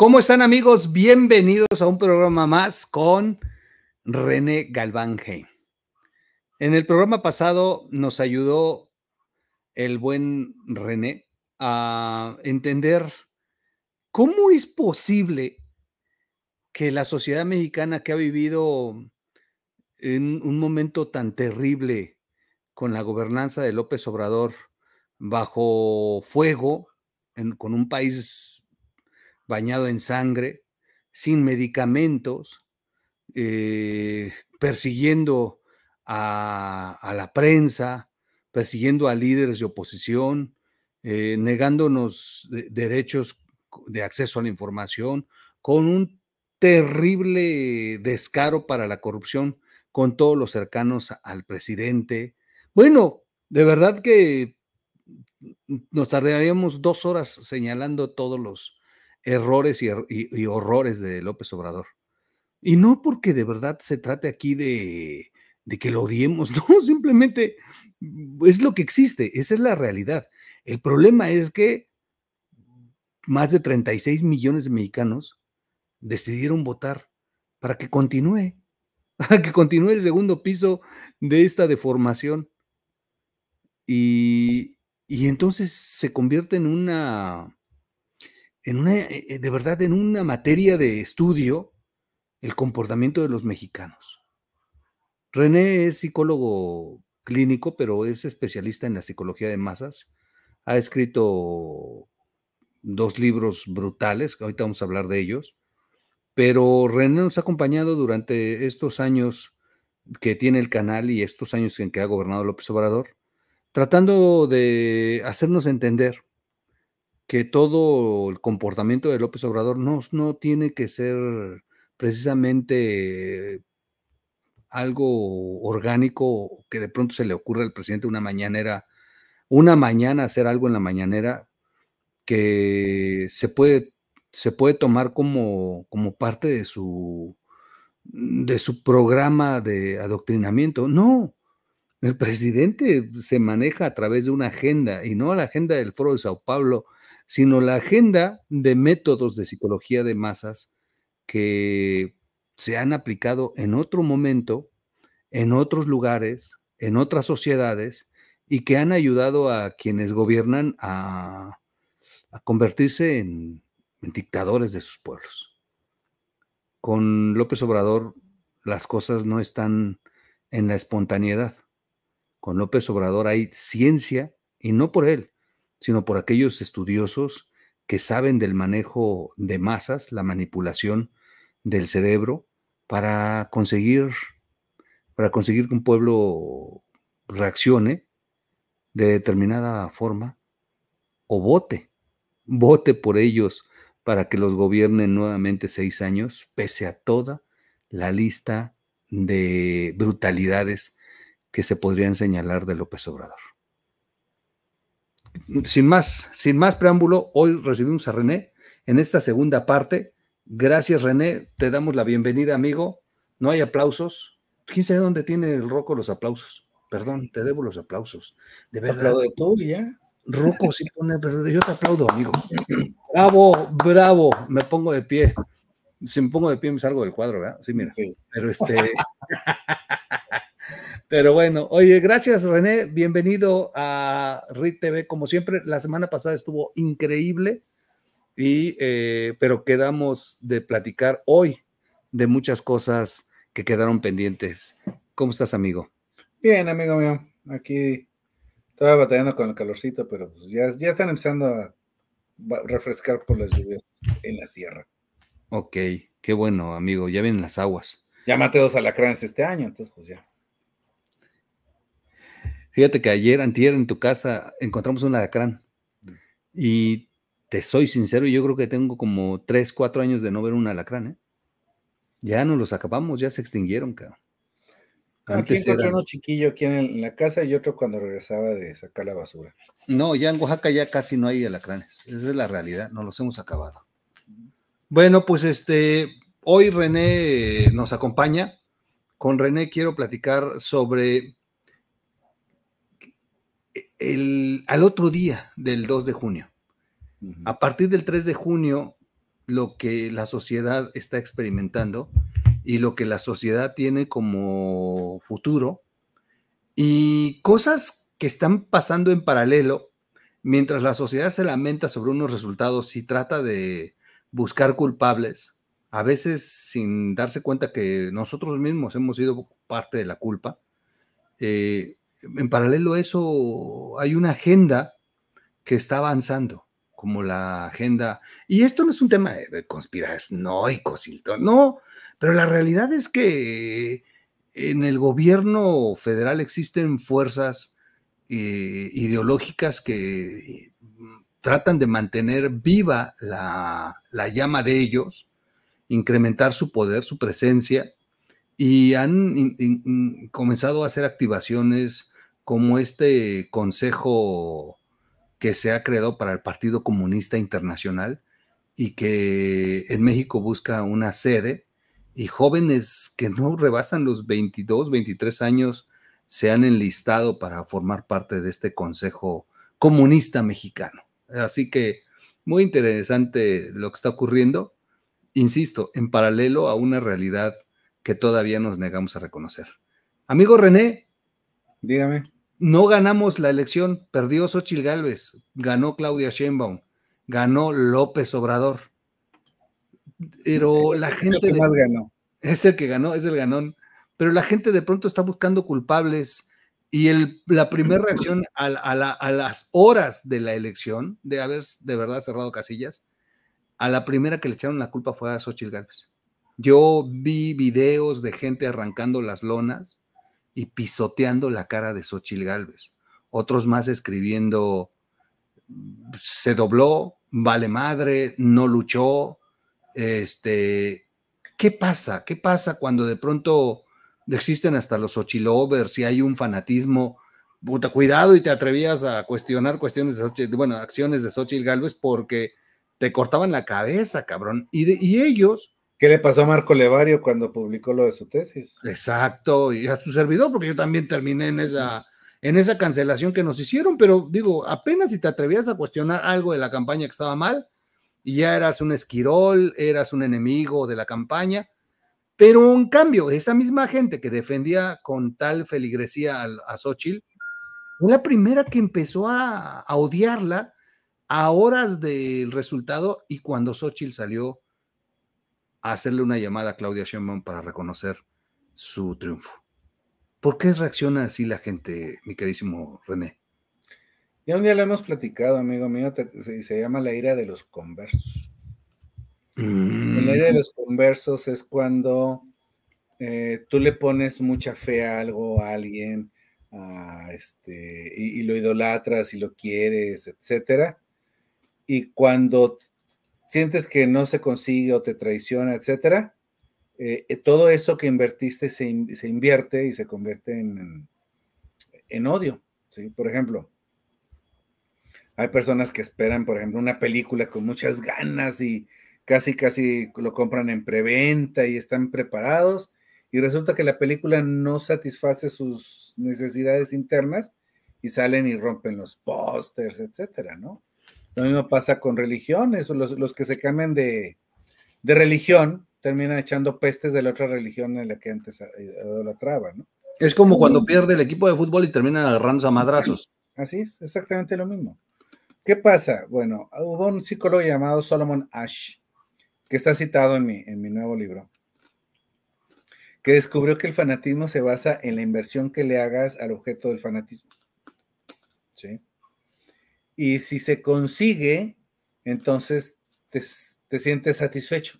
¿Cómo están amigos? Bienvenidos a un programa más con René Galvanje. En el programa pasado nos ayudó el buen René a entender cómo es posible que la sociedad mexicana que ha vivido en un momento tan terrible con la gobernanza de López Obrador bajo fuego, con un país bañado en sangre, sin medicamentos, eh, persiguiendo a, la prensa, persiguiendo a líderes de oposición, eh, negándonos derechos de acceso a la información, con un terrible descaro para la corrupción con todos los cercanos al presidente. Bueno, de verdad que mm, nos tardaríamos dos horas señalando todos los, errores y, horrores de López Obrador. Y no porque de verdad se trate aquí de, que lo odiemos, no, simplemente mm, es lo que existe, esa es la realidad. El problema es que más de 36 millones de mexicanos decidieron votar para que continúe, para que continúe el segundo piso de esta deformación. y entonces se convierte en una una, eh, eh, de verdad, en una materia de estudio, el comportamiento de los mexicanos. René es psicólogo clínico, pero es especialista en la psicología de masas. Ha escrito dos libros brutales, que ahorita vamos a hablar de ellos, pero René nos ha acompañado durante estos años que tiene el canal y estos años en que ha gobernado López Obrador, tratando de hacernos entender que todo el comportamiento de López Obrador no, no tiene que ser precisamente algo orgánico que de pronto se le ocurre al presidente una mañanera, una mañana hacer algo en la mañanera que se puede, se puede tomar como, como parte de su, de su programa de adoctrinamiento. No, el presidente se maneja a través de una agenda y no la agenda del Foro de Sao Paulo sino la agenda de métodos de psicología de masas que se han aplicado en otro momento, en otros lugares, en otras sociedades y que han ayudado a quienes gobiernan a, convertirse en dictadores de sus pueblos. Con López Obrador las cosas no están en la espontaneidad. Con López Obrador hay ciencia y no por él, sino por aquellos estudiosos que saben del manejo de masas, la manipulación del cerebro para conseguir para conseguir que un pueblo reaccione de determinada forma o vote, vote por ellos para que los gobiernen nuevamente seis años, pese a toda la lista de brutalidades que se podrían señalar de López Obrador sin más, sin más preámbulo, hoy recibimos a René en esta segunda parte. Gracias, René. Te damos la bienvenida, amigo. No hay aplausos. ¿Quién sabe dónde tiene el Roco los aplausos? Perdón, te debo los aplausos. De verdad. Aplaudo de todo ya. Roco sí pone, pero yo te aplaudo, amigo. Bravo, bravo. Me pongo de pie. Si me pongo de pie me salgo del cuadro, ¿verdad? Sí, mira. Pero este. Pero bueno, oye, gracias René, bienvenido a RIT TV. Como siempre, la semana pasada estuvo increíble, y, eh, pero quedamos de platicar hoy de muchas cosas que quedaron pendientes. ¿Cómo estás, amigo? Bien, amigo mío. Aquí estaba batallando con el calorcito, pero pues, ya, ya están empezando a refrescar por las lluvias en la sierra. Ok, qué bueno, amigo. Ya vienen las aguas. Ya maté dos alacranes este año, entonces pues ya. Fíjate que ayer, antier, en tu casa encontramos un alacrán. Mm. Y te soy sincero, yo creo que tengo como 3, 4 años de no ver un alacrán, ¿eh? Ya no los acabamos, ya se extinguieron, cabrón. Antes Aquí encontré uno chiquillo aquí en, la casa y otro cuando regresaba de sacar la basura. No, ya en Oaxaca ya casi no hay alacranes. Esa es la realidad, no los hemos acabado. Bueno, pues este, hoy René nos acompaña. Con René quiero platicar sobre el, al otro día del 2 de junio. A partir del 3 de junio, lo que la sociedad está experimentando y lo que la sociedad tiene como futuro y cosas que están pasando en paralelo, mientras la sociedad se lamenta sobre unos resultados y trata de buscar culpables, a veces sin darse cuenta que nosotros mismos hemos sido parte de la culpa, eh, en paralelo a eso, hay una agenda que está avanzando, como la agenda, y esto no es un tema de conspiración, no, no. pero la realidad es que en el gobierno federal existen fuerzas eh, ideológicas que mm, tratan de mantener viva la, llama de ellos, incrementar su poder, su presencia, y han comenzado a hacer activaciones como este consejo que se ha creado para el Partido Comunista Internacional y que en México busca una sede y jóvenes que no rebasan los 22, 23 años se han enlistado para formar parte de este Consejo Comunista Mexicano. Así que muy interesante lo que está ocurriendo, insisto, en paralelo a una realidad que todavía nos negamos a reconocer. Amigo René. Dígame. No ganamos la elección, perdió Xochitl Galvez, ganó Claudia Sheinbaum, ganó López Obrador. Pero la gente. más ganó. Es el que ganó, es el ganón. Pero la gente de pronto está buscando culpables y el, la primera reacción a, las horas de la elección, de haber de verdad cerrado casillas, a la primera que le echaron la culpa fue a Xochitl Galvez. Yo vi videos de gente arrancando las lonas y pisoteando la cara de Xochil Galvez. Otros más escribiendo, se dobló, vale madre, no luchó. Este, ¿Qué pasa? ¿Qué pasa cuando de pronto existen hasta los Xochilovers si hay un fanatismo? Puta, cuidado y te atrevías a cuestionar cuestiones de bueno, acciones de Xochitl Galvez porque te cortaban la cabeza, cabrón. Y, de, y ellos ¿Qué le pasó a Marco Levario cuando publicó lo de su tesis? Exacto, y a su servidor, porque yo también terminé en esa, en esa cancelación que nos hicieron, pero digo, apenas si te atrevías a cuestionar algo de la campaña que estaba mal, y ya eras un esquirol, eras un enemigo de la campaña, pero un cambio, esa misma gente que defendía con tal feligresía a, a fue la primera que empezó a, a odiarla a horas del resultado y cuando Xochitl salió hacerle una llamada a Claudia Sheinbaum para reconocer su triunfo. ¿Por qué reacciona así la gente, mi queridísimo René? Ya un día lo hemos platicado, amigo mío, se, se llama la ira de los conversos. Mm. La ira de los conversos es cuando eh, tú le pones mucha fe a algo, a alguien, este, y, y, lo idolatras y lo quieres, etcétera. Y cuando sientes que no se consigue o te traiciona, etcétera, eh, eh, todo eso que invertiste se, invierte y se convierte en, en, en odio. ¿sí? Por ejemplo, hay personas que esperan, por ejemplo, una película con muchas ganas y casi, casi lo compran en preventa y están preparados y resulta que la película no satisface sus necesidades internas y salen y rompen los pósters, etcétera, ¿no? Lo mismo pasa con religiones, los, que se cambian de, religión terminan echando pestes de la otra religión en la que antes eh, la ¿no? Es como cuando mm. pierde el equipo de fútbol y terminan agarrándose a madrazos. Así es, exactamente lo mismo. ¿Qué pasa? Bueno, hubo un psicólogo llamado Solomon Ash, que está citado en mi, en mi nuevo libro, que descubrió que el fanatismo se basa en la inversión que le hagas al objeto del fanatismo. ¿Sí? Y si se consigue, entonces te, sientes satisfecho.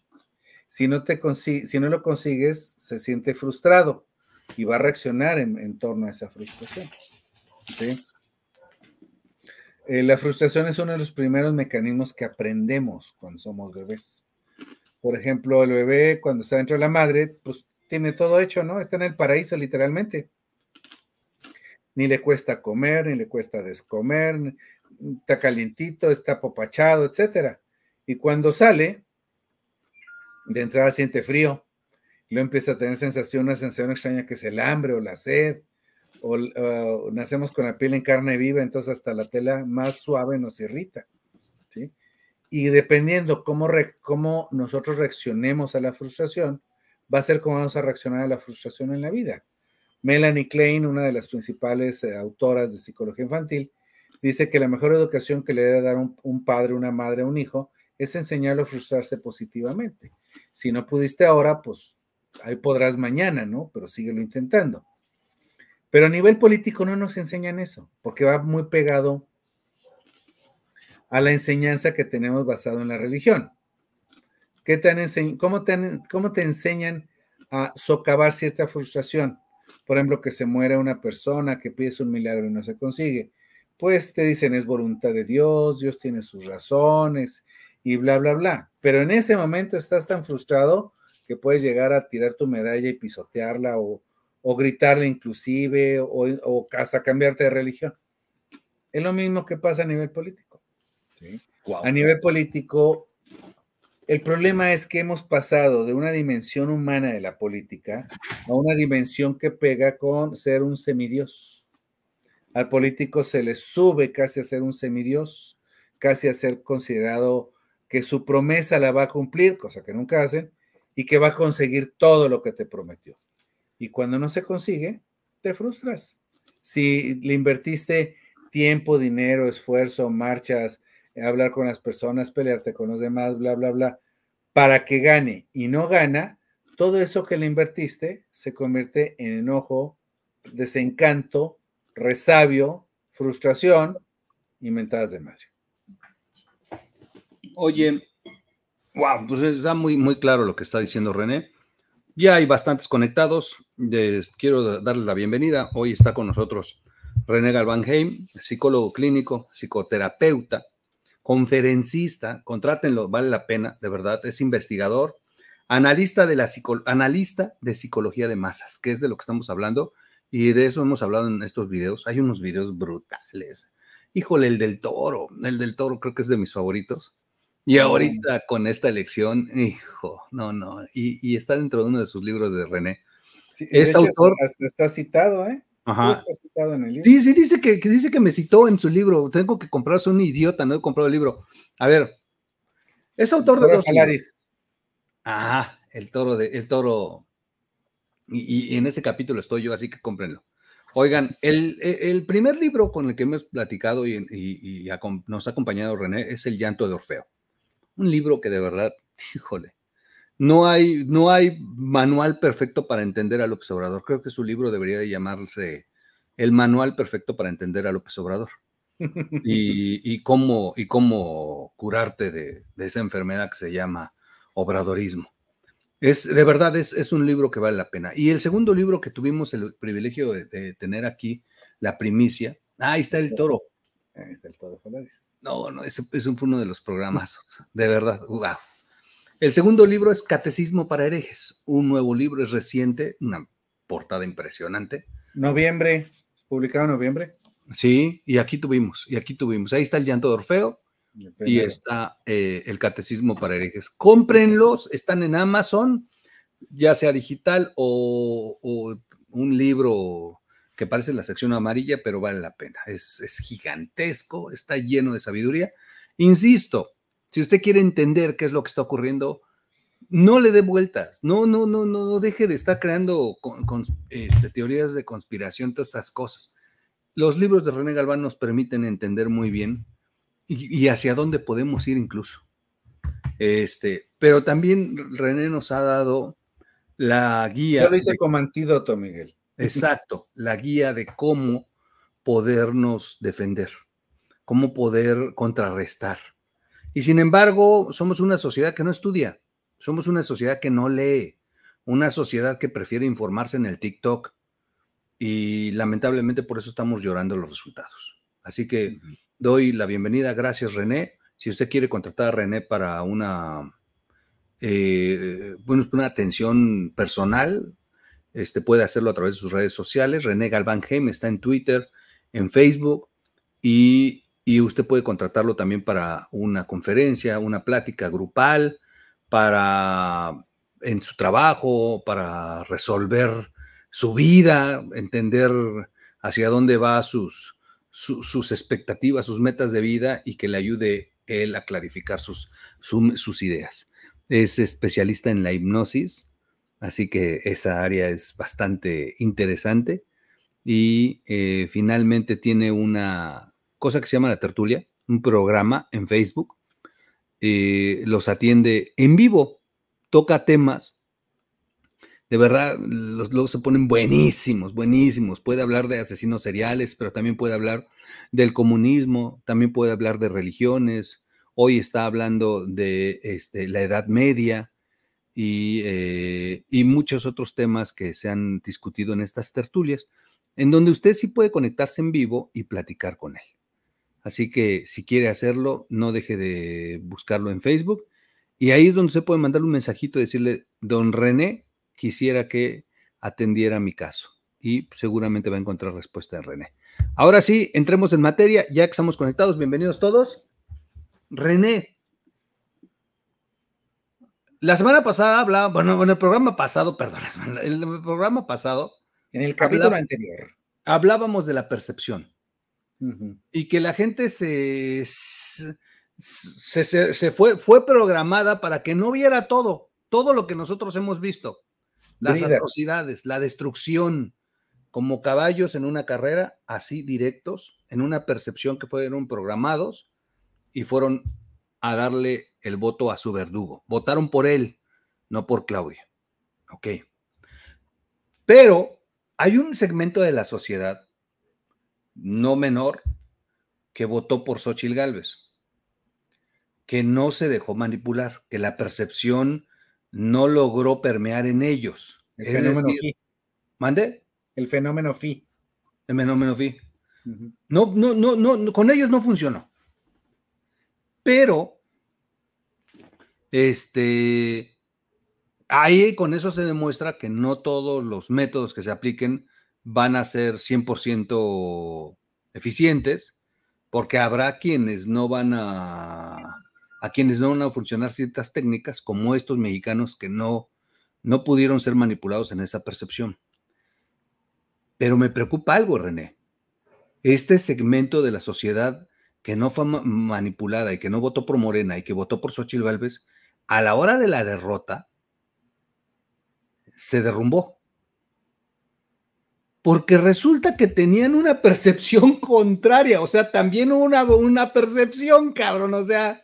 Si no, te si no lo consigues, se siente frustrado y va a reaccionar en, torno a esa frustración. ¿sí? Eh, la frustración es uno de los primeros mecanismos que aprendemos cuando somos bebés. Por ejemplo, el bebé cuando está dentro de la madre, pues tiene todo hecho, ¿no? Está en el paraíso literalmente. Ni le cuesta comer, ni le cuesta descomer, está calientito, está popachado, etcétera. Y cuando sale, de entrada siente frío, luego empieza a tener sensación, una sensación extraña que es el hambre o la sed, o uh, nacemos con la piel en carne viva, entonces hasta la tela más suave nos irrita, Y dependiendo cómo, cómo nosotros reaccionemos a la frustración, va a ser cómo vamos a reaccionar a la frustración en la vida. Melanie Klein, una de las principales eh, autoras de psicología infantil, Dice que la mejor educación que le debe dar un, padre, una madre, un hijo es enseñarlo a frustrarse positivamente. Si no pudiste ahora, pues ahí podrás mañana, ¿no? Pero síguelo intentando. Pero a nivel político no nos enseñan eso, porque va muy pegado a la enseñanza que tenemos basado en la religión. te cómo, te ¿Cómo te enseñan a socavar cierta frustración? Por ejemplo, que se muere una persona, que pides un milagro y no se consigue pues te dicen es voluntad de Dios, Dios tiene sus razones y bla, bla, bla. Pero en ese momento estás tan frustrado que puedes llegar a tirar tu medalla y pisotearla o, o gritarle inclusive o, o, hasta cambiarte de religión. Es lo mismo que pasa a nivel político. A nivel político, el problema es que hemos pasado de una dimensión humana de la política a una dimensión que pega con ser un semidios. Al político se le sube casi a ser un semidios, casi a ser considerado que su promesa la va a cumplir, cosa que nunca hacen, y que va a conseguir todo lo que te prometió. Y cuando no se consigue, te frustras. Si le invertiste tiempo, dinero, esfuerzo, marchas, hablar con las personas, pelearte con los demás, bla, bla, bla, para que gane y no gana, todo eso que le invertiste se convierte en enojo, desencanto, resabio, frustración y mentadas de madre. Oye, wow, pues está muy, muy claro lo que está diciendo René. Ya hay bastantes conectados. Les quiero darles la bienvenida. Hoy está con nosotros René Galvanheim, psicólogo clínico, psicoterapeuta, conferencista. Contrátenlo, vale la pena, de verdad. Es investigador, analista de, la analista de psicología de masas, que es de lo que estamos hablando. Y de eso hemos hablado en estos videos. Hay unos videos brutales. Híjole, el del toro. El del toro creo que es de mis favoritos. Y ahorita con esta elección, hijo, no, no. Y, está dentro de uno de sus libros de René. Sí, es autor. está citado, ¿eh? Ajá. Está citado en el libro. Sí, sí, dice que, dice que me citó en su libro. Tengo que comprarse un idiota, no he comprado el libro. A ver, es autor de los. Ah, el toro de, el toro y, en ese capítulo estoy yo, así que cómprenlo. Oigan, el, e, primer libro con el que hemos platicado y, nos ha acompañado René es El llanto de Orfeo. Un libro que de verdad, híjole, no hay, no hay manual perfecto para entender a López Obrador. Creo que su libro debería llamarse El manual perfecto para entender a López Obrador. y, cómo, y cómo curarte de esa enfermedad que se llama obradorismo. Es, de verdad, es, un libro que vale la pena. Y el segundo libro que tuvimos el privilegio de, tener aquí, la primicia. Ah, ahí está el toro. Ahí está el toro No, no, ese, fue uno de los programas, de verdad, wow. El segundo libro es Catecismo para herejes, un nuevo libro, es reciente, una portada impresionante. Noviembre, publicado en noviembre. Sí, y aquí tuvimos, y aquí tuvimos. Ahí está el llanto de Orfeo, y está eh, el Catecismo para herejes. Cómprenlos, están en Amazon, ya sea digital o, un libro que parece la sección amarilla, pero vale la pena. Es, gigantesco, está lleno de sabiduría. Insisto, si usted quiere entender qué es lo que está ocurriendo, no le dé vueltas, no, no, no, no, no deje de estar creando este, teorías de conspiración, todas esas cosas. Los libros de René Galván nos permiten entender muy bien y, hacia dónde podemos ir incluso. Este, pero también René nos ha dado la guía. lo dice como antídoto, Miguel. Exacto, la guía de cómo podernos defender, cómo poder contrarrestar. Y sin embargo, somos una sociedad que no estudia, somos una sociedad que no lee, una sociedad que prefiere informarse en el TikTok y lamentablemente por eso estamos llorando los resultados. Así que doy la bienvenida. Gracias, René. Si usted quiere contratar a René para eh, una, atención personal, este, puede hacerlo a través de sus redes sociales. René Galván Gem está en Twitter, en Facebook y, y, usted puede contratarlo también para una conferencia, una plática grupal, para en su trabajo, para resolver su vida, entender hacia dónde va sus, sus expectativas, sus metas de vida y que le ayude él a clarificar sus, sus ideas. Es especialista en la hipnosis, así que esa área es bastante interesante. Y eh, finalmente tiene una cosa que se llama La Tertulia, un programa en Facebook. Eh, los atiende en vivo, toca temas de verdad, los lobos se ponen buenísimos, buenísimos. Puede hablar de asesinos seriales, pero también puede hablar del comunismo, también puede hablar de religiones. Hoy está hablando de este, la Edad Media y, eh, y muchos otros temas que se han discutido en estas tertulias, en donde usted sí puede conectarse en vivo y platicar con él. Así que si quiere hacerlo, no deje de buscarlo en Facebook. Y ahí es donde se puede mandar un mensajito y decirle, don René, quisiera que atendiera mi caso. Y seguramente va a encontrar respuesta en René. Ahora sí, entremos en materia, ya que estamos conectados, bienvenidos todos. René, la semana pasada hablaba, bueno, en el programa pasado, perdón, en el programa pasado. En el capítulo anterior. Hablábamos de la percepción. Y que la gente se, se, se, fue, fue programada para que no viera todo, todo lo que nosotros hemos visto las atrocidades, la destrucción, como caballos en una carrera, así directos, en una percepción que fueron programados y fueron a darle el voto a su verdugo. Votaron por él, no por Claudia. Ok. Pero hay un segmento de la sociedad, no menor, que votó por Xochil Gálvez, que no se dejó manipular, que la percepción no logró permear en ellos. El fenómeno phi. ¿Mande? El fenómeno Fi. El fenómeno Fi. No, no, no, no, con ellos no funcionó. Pero, este, ahí con eso se demuestra que no todos los métodos que se apliquen van a ser 100% eficientes, porque habrá quienes no van a a quienes no van a funcionar ciertas técnicas, como estos mexicanos que no, no pudieron ser manipulados en esa percepción. Pero me preocupa algo, René. Este segmento de la sociedad que no fue manipulada y que no votó por Morena y que votó por Xochitl Valves, a la hora de la derrota, se derrumbó. Porque resulta que tenían una percepción contraria, o sea, también una, una percepción, cabrón, o sea,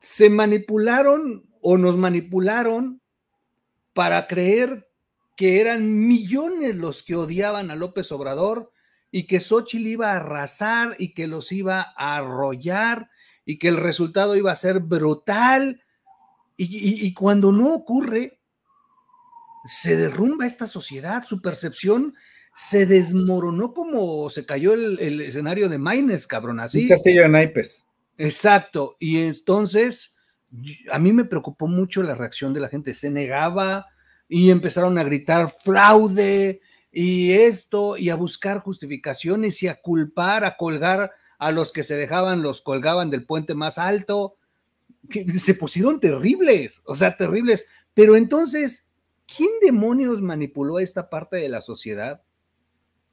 se manipularon o nos manipularon para creer que eran millones los que odiaban a López Obrador y que Xochitl iba a arrasar y que los iba a arrollar y que el resultado iba a ser brutal. Y, cuando no ocurre, se derrumba esta sociedad, su percepción se desmoronó como se cayó el, escenario de Maines, cabrón, así. castillo de naipes. Exacto. Y entonces, a mí me preocupó mucho la reacción de la gente. Se negaba y empezaron a gritar fraude y esto y a buscar justificaciones y a culpar, a colgar a los que se dejaban, los colgaban del puente más alto. Que se pusieron terribles, o sea, terribles. Pero entonces, ¿quién demonios manipuló a esta parte de la sociedad?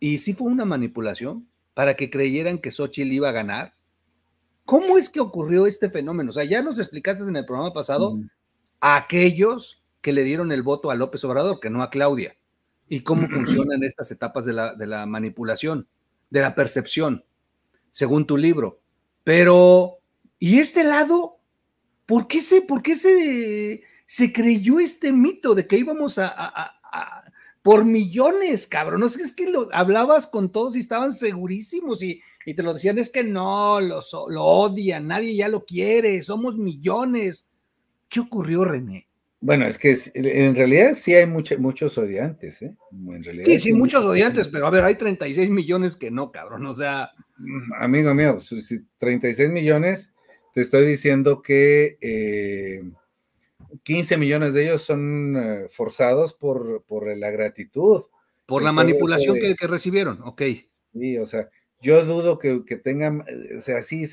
Y si fue una manipulación para que creyeran que Xochitl iba a ganar. ¿Cómo es que ocurrió este fenómeno? O sea, ya nos explicaste en el programa pasado mm. a aquellos que le dieron el voto a López Obrador, que no a Claudia, y cómo funcionan estas etapas de la, manipulación, de la percepción, según tu libro. Pero, ¿y este lado? ¿Por qué se, por qué se, se creyó este mito de que íbamos a, por millones, cabrón? No sé, es que lo, hablabas con todos y estaban segurísimos y y te lo decían, es que no, lo, lo odian, nadie ya lo quiere, somos millones. ¿Qué ocurrió, René? Bueno, es que en realidad sí hay muchos odiantes, ¿eh? sí, sí, muchos, odiantes, pero a ver, hay 36 millones que no, cabrón, o sea... Mm, amigo mío, 36 millones, te estoy diciendo que 15 eh, millones de ellos son eh, forzados por, por la gratitud. Por la manipulación eh, que, que recibieron, ok. Sí, o sea, yo dudo que, tengan, eh, o sea, sí,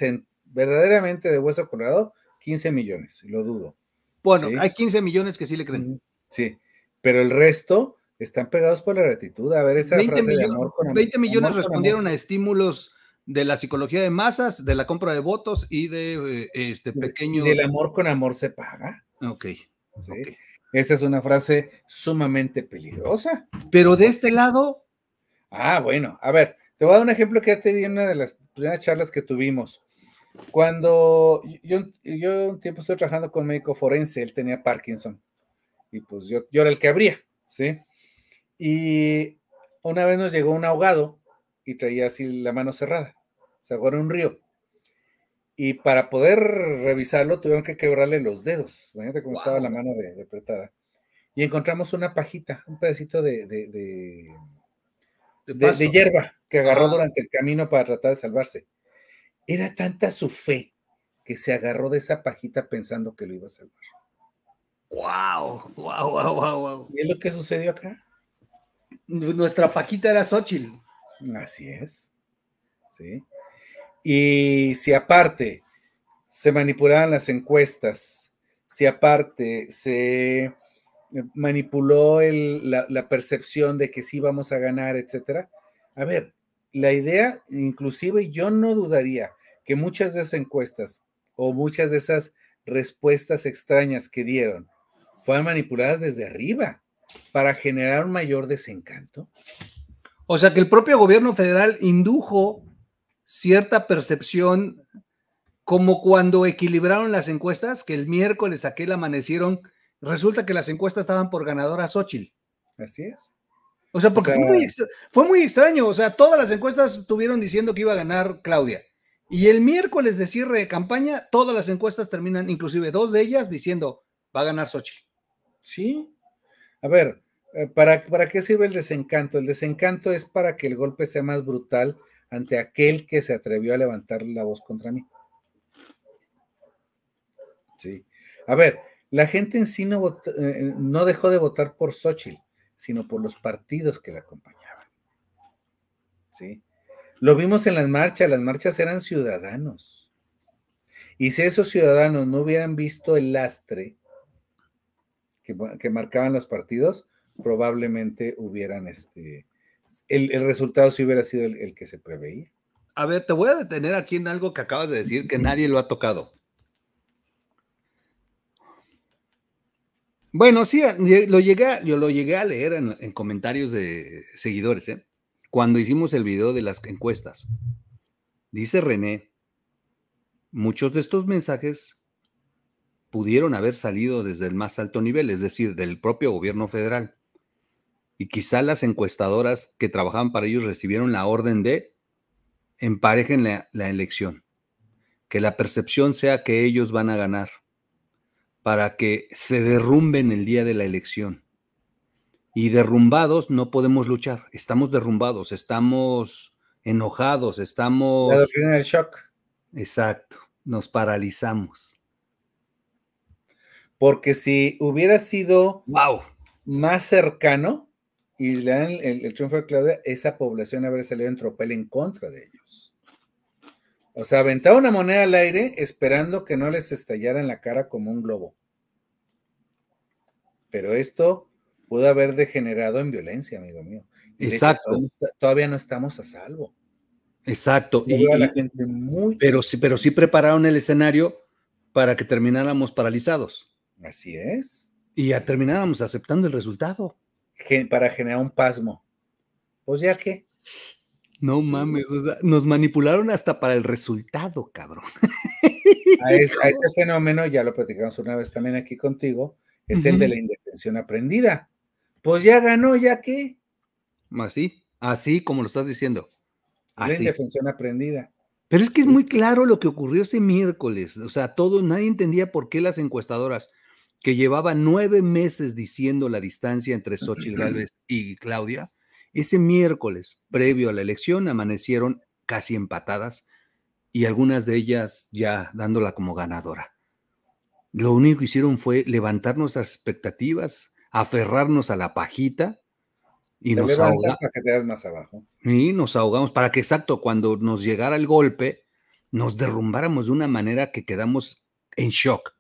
verdaderamente de hueso colorado, 15 millones, lo dudo. Bueno, hay 15 millones que sí le creen. Sí, pero el resto están pegados por la gratitud. A ver, esa 20 frase millones, millones respondieron a estímulos de la psicología de masas, de la compra de votos y de eh, este pequeño. Del amor con amor se paga. Ok. ¿Sí? Esa es una frase sumamente peligrosa. Pero de este lado. Ah, bueno, a ver, te voy a dar un ejemplo que ya te di en una de las primeras charlas que tuvimos. Cuando yo, yo un tiempo estuve trabajando con un médico forense, él tenía Parkinson y pues yo, yo era el que abría, ¿sí? Y una vez nos llegó un ahogado y traía así la mano cerrada, se ahogó en un río. Y para poder revisarlo tuvieron que quebrarle los dedos, imagínate cómo estaba la mano de, apretada. Y encontramos una pajita, un pedacito de, de, de hierba, que agarró durante el camino para tratar de salvarse. Era tanta su fe que se agarró de esa pajita pensando que lo iba a salvar. ¡Wow! ¡Wow, wow, wow, wow! ¿Y es lo que sucedió acá? Nuestra pajita era Xochitl. Así es. Sí. Y si aparte se manipulaban las encuestas, si aparte se eh, manipuló la, la, percepción de que sí vamos a ganar, etcétera. A ver, la idea, inclusive yo no dudaría que muchas de esas encuestas o muchas de esas respuestas extrañas que dieron fueron manipuladas desde arriba para generar un mayor desencanto. O sea que el propio gobierno federal indujo cierta percepción como cuando equilibraron las encuestas, que el miércoles aquel amanecieron, resulta que las encuestas estaban por a Xochitl. Así es. O sea, porque fue, muy extraño. O sea, todas las encuestas estuvieron diciendo que iba a ganar Claudia. Y el miércoles de cierre de campaña, todas las encuestas terminan, inclusive dos de ellas, diciendo va a ganar Sochi. Sí. A ver, eh, ¿para, ¿para qué sirve el desencanto? El desencanto es para que el golpe sea más brutal ante aquel que se atrevió a levantar la voz contra mí. Sí. A ver, la gente en sí no, eh, no dejó de votar por Xochitl sino por los partidos que la acompañaban. ¿Sí? Lo vimos en las marchas, las marchas eran ciudadanos. Y si esos ciudadanos no hubieran visto el lastre que, marcaban los partidos, probablemente hubieran este, el, resultado sí hubiera sido el, el, que se preveía. A ver, te voy a detener aquí en algo que acabas de decir que nadie lo ha tocado. Bueno, sí, lo llegué, yo lo llegué a leer en, comentarios de seguidores, ¿eh? cuando hicimos el video de las encuestas. Dice René, muchos de estos mensajes pudieron haber salido desde el más alto nivel, es decir, del propio gobierno federal. Y quizá las encuestadoras que trabajaban para ellos recibieron la orden de emparejen la elección, que la percepción sea que ellos van a ganar para que se derrumben el día de la elección. Y derrumbados no podemos luchar, estamos derrumbados, estamos enojados, estamos... La doctrina del shock. Exacto, nos paralizamos. Porque si hubiera sido más cercano y le dan el, triunfo de Claudia, esa población habría salido en tropel en contra de ella. O sea, aventaba una moneda al aire esperando que no les estallara en la cara como un globo. Pero esto pudo haber degenerado en violencia, amigo mío. Exacto. todavía no estamos a salvo. Exacto. Y, la gente muy... pero, sí, pero sí prepararon el escenario para que termináramos paralizados. Así es. Y ya terminábamos aceptando el resultado. para generar un pasmo. O pues, ya que. No mames, nos manipularon hasta para el resultado, cabrón. A, es, este fenómeno, ya lo platicamos una vez también aquí contigo, es el de la indefensión aprendida. Pues ya ganó, ya qué. Así, así como lo estás diciendo. La indefensión aprendida. Pero es que es muy claro lo que ocurrió ese miércoles. O sea, todo, nadie entendía por qué las encuestadoras que llevaban nueve meses diciendo la distancia entre Xochitl y Claudia, ese miércoles, previo a la elección, amanecieron casi empatadas y algunas de ellas ya dándola como ganadora. Lo único que hicieron fue levantar nuestras expectativas, aferrarnos a la pajita y nos ahogamos. Para que más abajo. Y nos ahogamos para que, exacto, cuando nos llegara el golpe, nos derrumbáramos de una manera que quedamos en shock.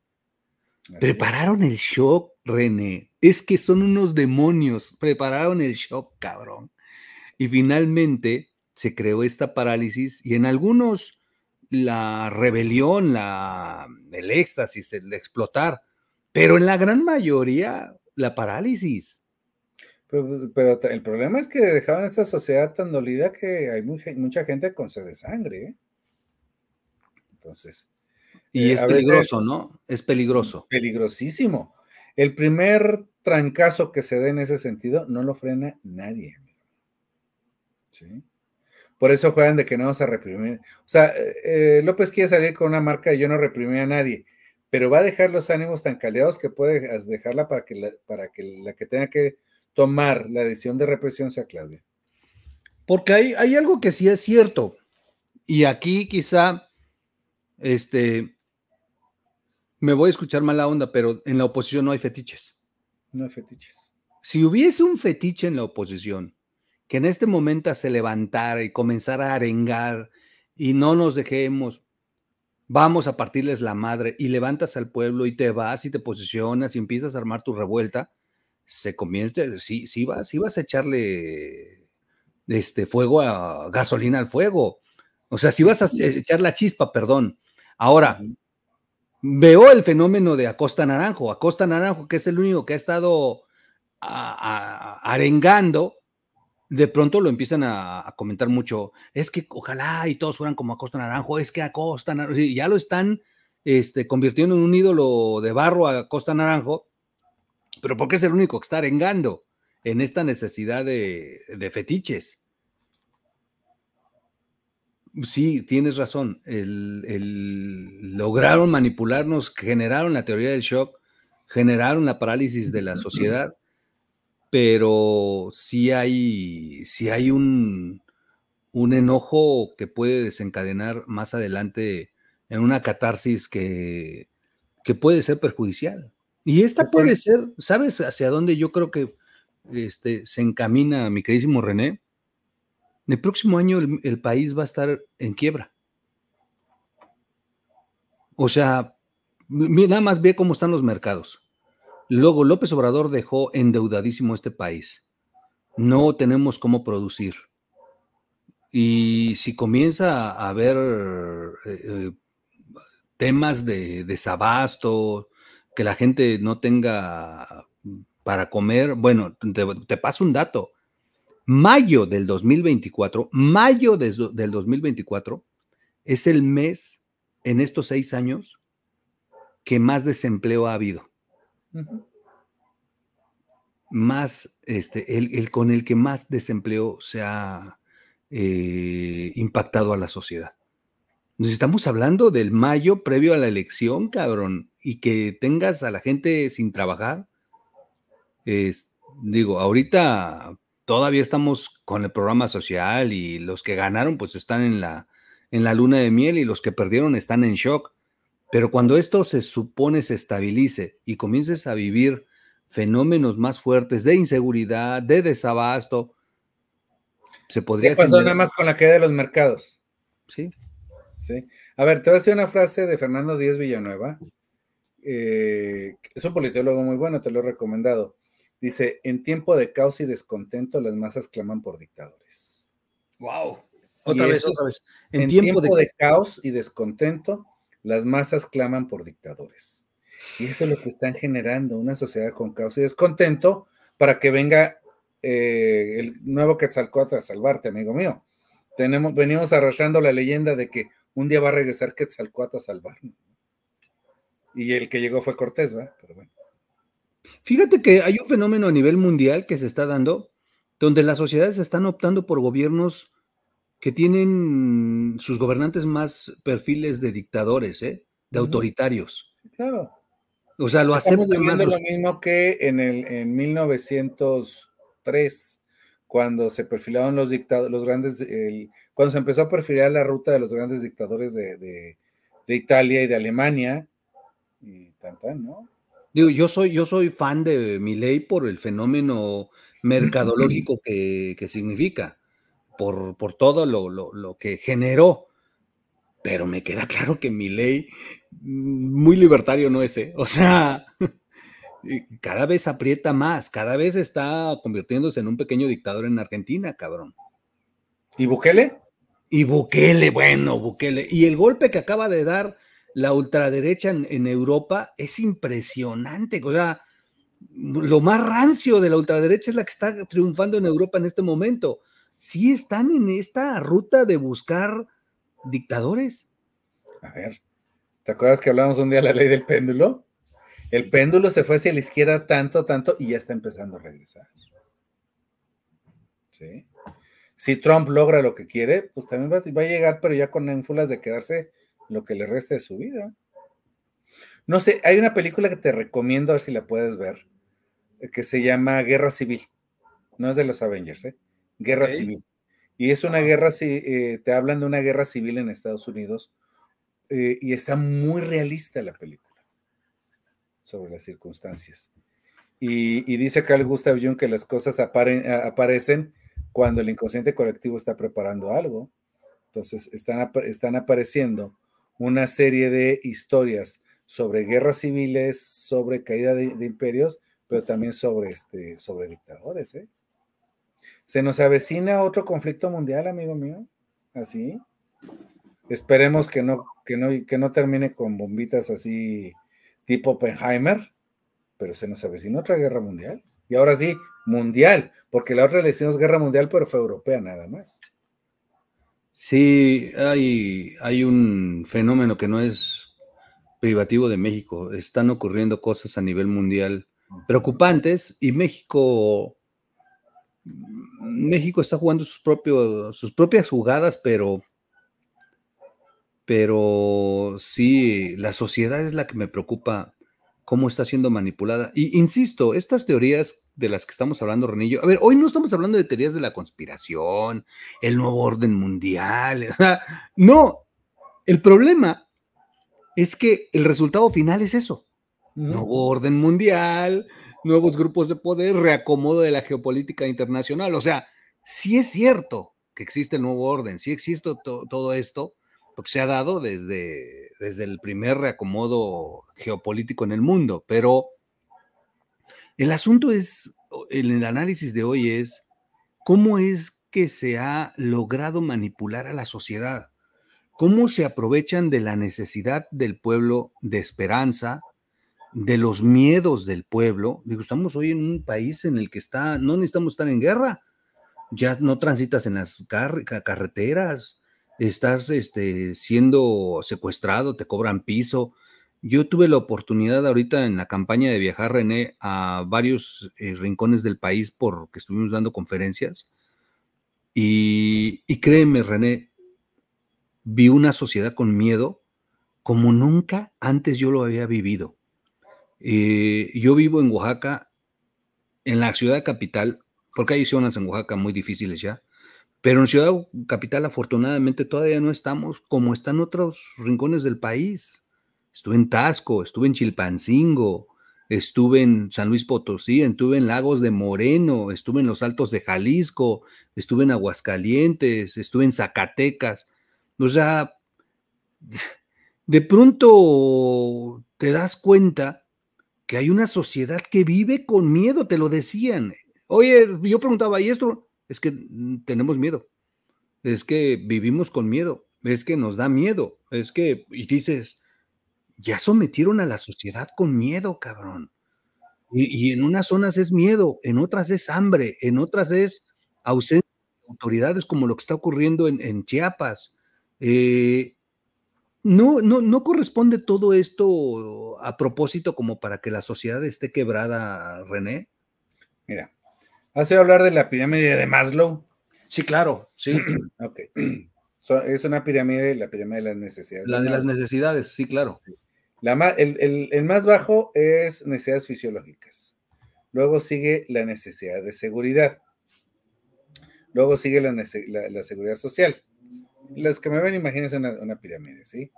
Prepararon el shock, René es que son unos demonios, prepararon el shock, cabrón. Y finalmente se creó esta parálisis y en algunos la rebelión, la, el éxtasis, el explotar, pero en la gran mayoría la parálisis. Pero, pues, el problema es que dejaron esta sociedad tan dolida que hay mucha gente con sed de sangre. ¿eh? Entonces. Y eh, es peligroso, ¿no? Es peligroso. Peligrosísimo. El primer trancazo que se dé en ese sentido no lo frena nadie. ¿Sí? Por eso juegan de que no vamos a reprimir. O sea, eh, López quiere salir con una marca y yo no reprimí a nadie, pero va a dejar los ánimos tan caldeados que puede dejarla para que la, para que, la que tenga que tomar la decisión de represión sea Claudia. Porque hay, hay algo que sí es cierto, y aquí quizá este, me voy a escuchar mala onda, pero en la oposición no hay fetiches. No hay fetiches. Si hubiese un fetiche en la oposición que en este momento se levantara y comenzara a arengar y no nos dejemos, vamos a partirles la madre y levantas al pueblo y te vas y te posicionas y empiezas a armar tu revuelta, se convierte, sí, sí vas, vas a echarle este fuego a gasolina al fuego. O sea, si vas a echar la chispa, perdón. Ahora, veo el fenómeno de Acosta Naranjo. Acosta Naranjo, que es el único que ha estado arengando, de pronto lo empiezan a, comentar mucho. Es que ojalá y todos fueran como Acosta Naranjo, es que Acosta Naranjo, ya lo están este, convirtiendo en un ídolo de barro a Acosta Naranjo, pero porque es el único que está arengando en esta necesidad de, de fetiches. Sí, tienes razón. El, lograron manipularnos, generaron la teoría del shock, generaron la parálisis de la sociedad, pero sí hay, hay un, un enojo que puede desencadenar más adelante en una catarsis que, que puede ser perjudicial. Y esta puede ser, ¿sabes hacia dónde yo creo que este, se encamina mi queridísimo René? El próximo año el, país va a estar en quiebra. O sea, nada más ve cómo están los mercados. Luego, López Obrador dejó endeudadísimo este país. No tenemos cómo producir. Y si comienza a haber eh, eh, temas de desabasto, que la gente no tenga para comer, bueno, te paso un dato. Mayo del 2024, mayo del 2024 es el mes en estos seis años que más desempleo ha habido. Más, este, el, con el que más desempleo se ha eh, impactado a la sociedad. Nos estamos hablando del mayo previo a la elección, cabrón, y que tengas a la gente sin trabajar. Es, digo, ahorita todavía estamos con el programa social y los que ganaron pues están en la, en la luna de miel y los que perdieron están en shock. Pero cuando esto se supone se estabilice y comiences a vivir fenómenos más fuertes de inseguridad, de desabasto, se podría... ¿Qué pasó nada más con la caída de los mercados? Sí. A ver, te voy a decir una frase de Fernando Díaz Villanueva. Eh, es un politólogo muy bueno, te lo he recomendado. Dice, en tiempo de caos y descontento las masas claman por dictadores. ¡Wow! Otra vez, otra vez. En, tiempo, de... caos y descontento las masas claman por dictadores. Y eso es lo que están generando, una sociedad con caos y descontento para que venga eh, el nuevo Quetzalcoatl a salvarte, amigo mío. Tenemos, venimos arrastrando la leyenda de que un día va a regresar Quetzalcoatl a salvarnos. Y el que llegó fue Cortés, ¿verdad? Pero bueno. Fíjate que hay un fenómeno a nivel mundial que se está dando, donde las sociedades están optando por gobiernos que tienen sus gobernantes más perfiles de dictadores, ¿eh? de autoritarios. Claro. O sea, lo hacemos de lo mismo que en, el, en 1903, cuando se perfilaron los dictadores, los grandes, cuando se empezó a perfilar la ruta de los grandes dictadores de, Italia y de Alemania, y tan, ¿no? Digo, yo soy, yo soy fan de ley por el fenómeno mercadológico que, significa, por, todo lo, que generó. Pero me queda claro que ley, mm, muy libertario no es, ¿eh? o sea, cada vez aprieta más, cada vez está convirtiéndose en un pequeño dictador en Argentina, cabrón. ¿Y Bukele? Y Bukele, bueno, Bukele. Y el golpe que acaba de dar la ultraderecha en, Europa es impresionante. O sea, lo más rancio de la ultraderecha es la que está triunfando en Europa en este momento. si están en esta ruta de buscar dictadores. A ver, ¿te acuerdas que hablamos un día de la ley del péndulo? El péndulo se fue hacia la izquierda tanto, tanto, y ya está empezando a regresar. Si Trump logra lo que quiere, pues también va, a llegar, pero ya con ínfulas de quedarse lo que le resta de su vida. No sé, hay una película que te recomiendo, a ver si la puedes ver, eh, que se llama Guerra Civil. No es de los Avengers, ¿eh? Guerra Civil. Y es una guerra, eh, te hablan de una guerra civil en Estados Unidos eh, y está muy realista la película sobre las circunstancias. Y, dice Carl Gustav Jung que las cosas aparecen cuando el inconsciente colectivo está preparando algo. Entonces, están, están apareciendo una serie de historias sobre guerras civiles, sobre caída de, imperios, pero también sobre, este, sobre dictadores. ¿eh? Se nos avecina otro conflicto mundial, amigo mío. Así. Esperemos que no, que no, que no termine con bombitas así tipo Oppenheimer, pero se nos avecina otra guerra mundial. Y ahora sí, mundial, porque la otra le decimos guerra mundial, pero fue europea nada más. Sí, hay, hay un fenómeno que no es privativo de México. Están ocurriendo cosas a nivel mundial preocupantes y México México está jugando sus propios sus propias jugadas, pero pero sí la sociedad es la que me preocupa cómo está siendo manipulada. Y insisto, estas teorías de las que estamos hablando, Renillo. A ver, hoy no estamos hablando de teorías de la conspiración, el nuevo orden mundial. no, el problema es que el resultado final es eso. Nuevo orden mundial, nuevos grupos de poder, reacomodo de la geopolítica internacional. O sea, sí es cierto que existe el nuevo orden, sí existe todo esto, porque se ha dado desde, desde el primer reacomodo geopolítico en el mundo, pero el asunto es, el análisis de hoy es, ¿cómo es que se ha logrado manipular a la sociedad? ¿Cómo se aprovechan de la necesidad del pueblo de esperanza, de los miedos del pueblo? Digo, estamos hoy en un país en el que está, no necesitamos estar en guerra, ya no transitas en las carreteras, estás este, siendo secuestrado, te cobran piso, yo tuve la oportunidad ahorita en la campaña de viajar, René, a varios eh, rincones del país porque estuvimos dando conferencias. Y, créeme, René, vi una sociedad con miedo como nunca antes yo lo había vivido. Eh, yo vivo en Oaxaca, en la ciudad capital, porque hay zonas en Oaxaca muy difíciles ya, pero en Ciudad Capital afortunadamente todavía no estamos como están otros rincones del país estuve en Tasco, estuve en Chilpancingo, estuve en San Luis Potosí, estuve en Lagos de Moreno, estuve en los Altos de Jalisco, estuve en Aguascalientes, estuve en Zacatecas. O sea, de pronto te das cuenta que hay una sociedad que vive con miedo, te lo decían. Oye, yo preguntaba, ¿y esto? Es que tenemos miedo, es que vivimos con miedo, es que nos da miedo, es que, y dices, ya sometieron a la sociedad con miedo, cabrón. Y, en unas zonas es miedo, en otras es hambre, en otras es ausencia de autoridades, como lo que está ocurriendo en, Chiapas. Eh, no, no, no corresponde todo esto a propósito como para que la sociedad esté quebrada, René. Mira, hace hablar de la pirámide de Maslow. Sí, claro, sí. ok. es una pirámide, la pirámide de las necesidades. La de, las necesidades, sí, claro el, más bajo es necesidades fisiológicas. Luego sigue la necesidad de seguridad. Luego sigue la, seguridad social. Las que me ven, imagínense una, pirámide, ¿sí?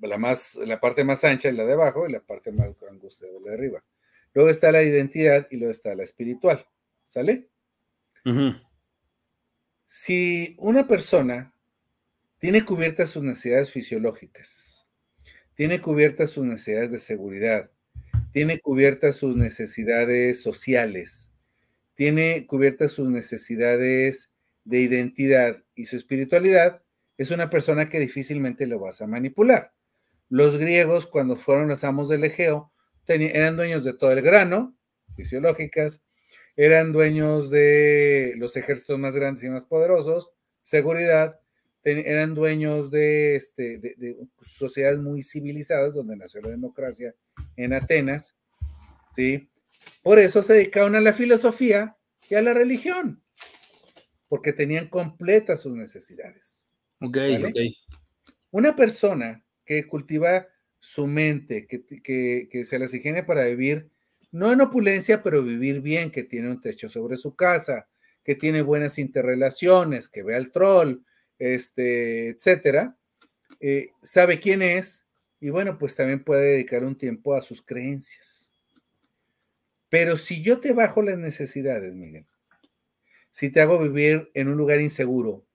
La, más, la parte más ancha es la de abajo y la parte más angustiada es la de arriba. Luego está la identidad y luego está la espiritual. ¿Sale? Si una persona tiene cubiertas sus necesidades fisiológicas, tiene cubiertas sus necesidades de seguridad, tiene cubiertas sus necesidades sociales, tiene cubiertas sus necesidades de identidad y su espiritualidad, es una persona que difícilmente lo vas a manipular. Los griegos, cuando fueron los amos del Egeo, eran dueños de todo el grano, fisiológicas, eran dueños de los ejércitos más grandes y más poderosos, seguridad, eran dueños este, de, sociedades muy civilizadas, donde nació la democracia en Atenas, ¿sí? Por eso se dedicaron a la filosofía y a la religión, porque tenían completas sus necesidades. Una persona que cultiva su mente, que, que se las higiene para vivir, no en opulencia, pero vivir bien, que tiene un techo sobre su casa, que tiene buenas interrelaciones, que ve al troll, este, etcétera, eh, sabe quién es y bueno, pues también puede dedicar un tiempo a sus creencias. Pero si yo te bajo las necesidades, Miguel, si te hago vivir en un lugar inseguro,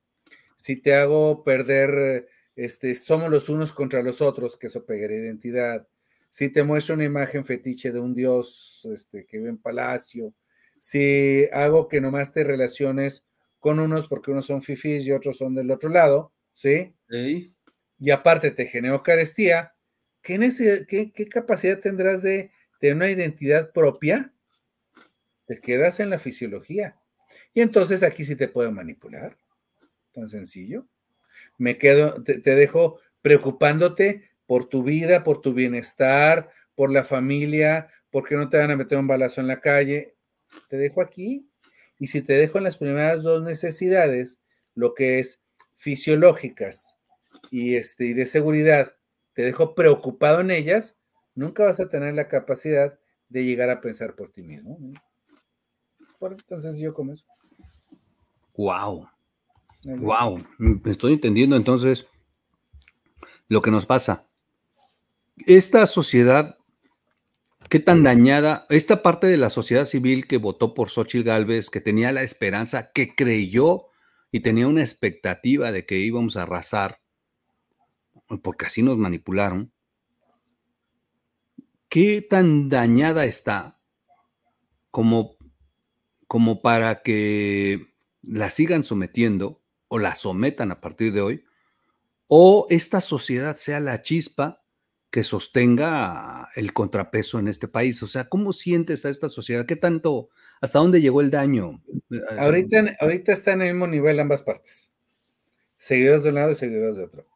si te hago perder, este, somos los unos contra los otros, que eso pegaría identidad, si te muestro una imagen fetiche de un dios este, que vive en palacio, si hago que nomás te relaciones con unos porque unos son fifis y otros son del otro lado, ¿sí? Sí. Y aparte te genera carestía. ¿Qué, qué, qué capacidad tendrás de tener una identidad propia? Te quedas en la fisiología. Y entonces aquí sí te puedo manipular. Tan sencillo. Me quedo, te, te dejo preocupándote por tu vida, por tu bienestar, por la familia, porque no te van a meter un balazo en la calle. Te dejo aquí y si te dejo en las primeras dos necesidades, lo que es fisiológicas y, este, y de seguridad, te dejo preocupado en ellas, nunca vas a tener la capacidad de llegar a pensar por ti mismo. Por entonces yo como eso. Wow. Mm, me Estoy entendiendo entonces lo que nos pasa. Esta sociedad ¿Qué tan dañada esta parte de la sociedad civil que votó por Xochitl Gálvez, que tenía la esperanza, que creyó y tenía una expectativa de que íbamos a arrasar, porque así nos manipularon? ¿Qué tan dañada está como, como para que la sigan sometiendo o la sometan a partir de hoy? ¿O esta sociedad sea la chispa que sostenga el contrapeso en este país. O sea, ¿cómo sientes a esta sociedad? ¿Qué tanto, hasta dónde llegó el daño? Eh, eh, ahorita, ahorita está en el mismo nivel ambas partes, seguidores de un lado y seguidores de otro.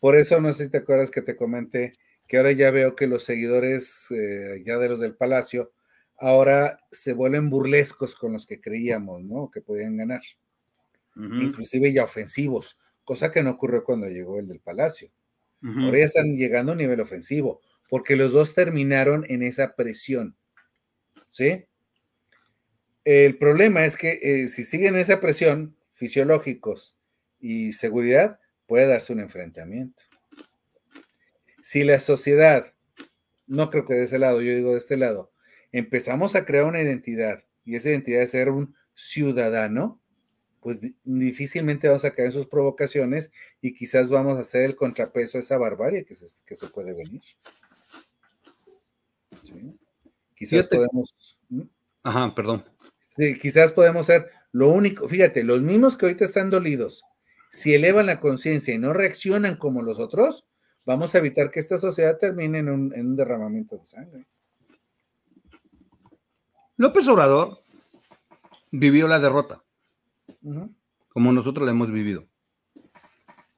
Por eso no sé si te acuerdas que te comenté que ahora ya veo que los seguidores eh, ya de los del Palacio ahora se vuelven burlescos con los que creíamos, ¿no? Que podían ganar. Inclusive ya ofensivos, cosa que no ocurrió cuando llegó el del Palacio. Ahora ya están llegando a un nivel ofensivo, porque los dos terminaron en esa presión. ¿Sí? El problema es que eh, si siguen esa presión, fisiológicos y seguridad, puede darse un enfrentamiento. Si la sociedad, no creo que de ese lado, yo digo de este lado, empezamos a crear una identidad y esa identidad es ser un ciudadano, pues difícilmente vamos a caer en sus provocaciones y quizás vamos a hacer el contrapeso a esa barbarie que se, que se puede venir. Quizás podemos... ¿Mm? Ajá, perdón. Sí, quizás podemos ser lo único, fíjate, los mismos que ahorita están dolidos, si elevan la conciencia y no reaccionan como los otros, vamos a evitar que esta sociedad termine en un derramamiento de sangre. López Obrador vivió la derrota como nosotros la hemos vivido.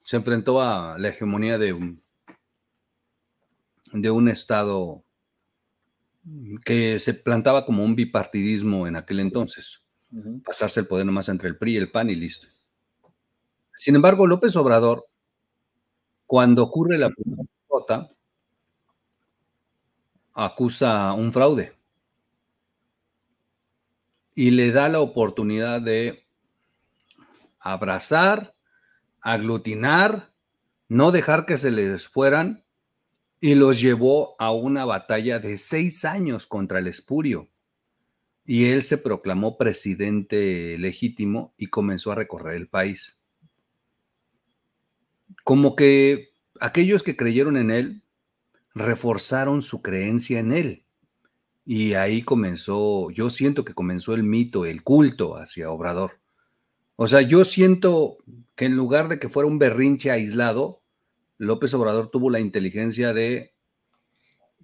Se enfrentó a la hegemonía de un, de un Estado que se plantaba como un bipartidismo en aquel entonces, pasarse el poder nomás entre el PRI y el PAN y listo. Sin embargo, López Obrador, cuando ocurre la primera acusa un fraude y le da la oportunidad de abrazar, aglutinar, no dejar que se les fueran, y los llevó a una batalla de seis años contra el espurio. Y él se proclamó presidente legítimo y comenzó a recorrer el país. Como que aquellos que creyeron en él reforzaron su creencia en él. Y ahí comenzó, yo siento que comenzó el mito, el culto hacia Obrador. O sea, yo siento que en lugar de que fuera un berrinche aislado, López Obrador tuvo la inteligencia de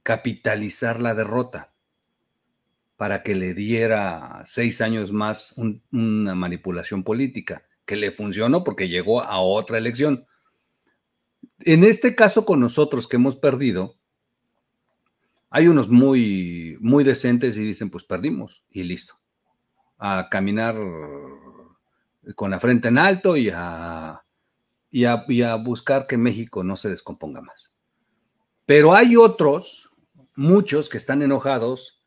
capitalizar la derrota para que le diera seis años más una manipulación política, que le funcionó porque llegó a otra elección. En este caso con nosotros que hemos perdido, hay unos muy, muy decentes y dicen, pues perdimos y listo. A caminar con la frente en alto y a, buscar que México no se descomponga más. Pero hay otros, muchos que están enojados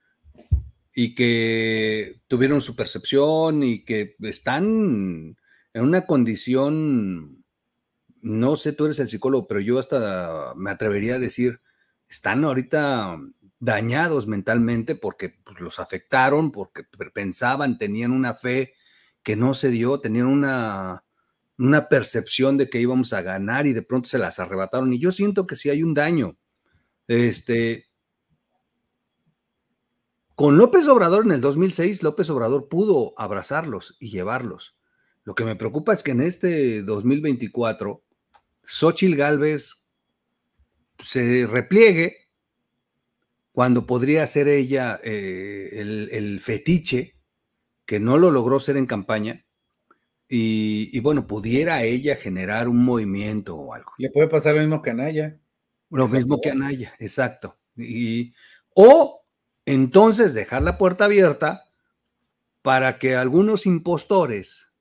y que tuvieron su percepción y que están en una condición, no sé, tú eres el psicólogo, pero yo hasta me atrevería a decir, están ahorita dañados mentalmente porque pues, los afectaron, porque pensaban, tenían una fe que no se dio, tenían una, una percepción de que íbamos a ganar y de pronto se las arrebataron. Y yo siento que si hay un daño. Este, con López Obrador en el 2006, López Obrador pudo abrazarlos y llevarlos. Lo que me preocupa es que en este 2024, Xochitl Gálvez se repliegue cuando podría ser ella eh, el, el fetiche que no lo logró ser en campaña. Y, bueno, pudiera ella generar un movimiento o algo. Le puede pasar lo mismo que Anaya. Lo mismo que Anaya, exacto. o entonces dejar la puerta abierta para que algunos impostores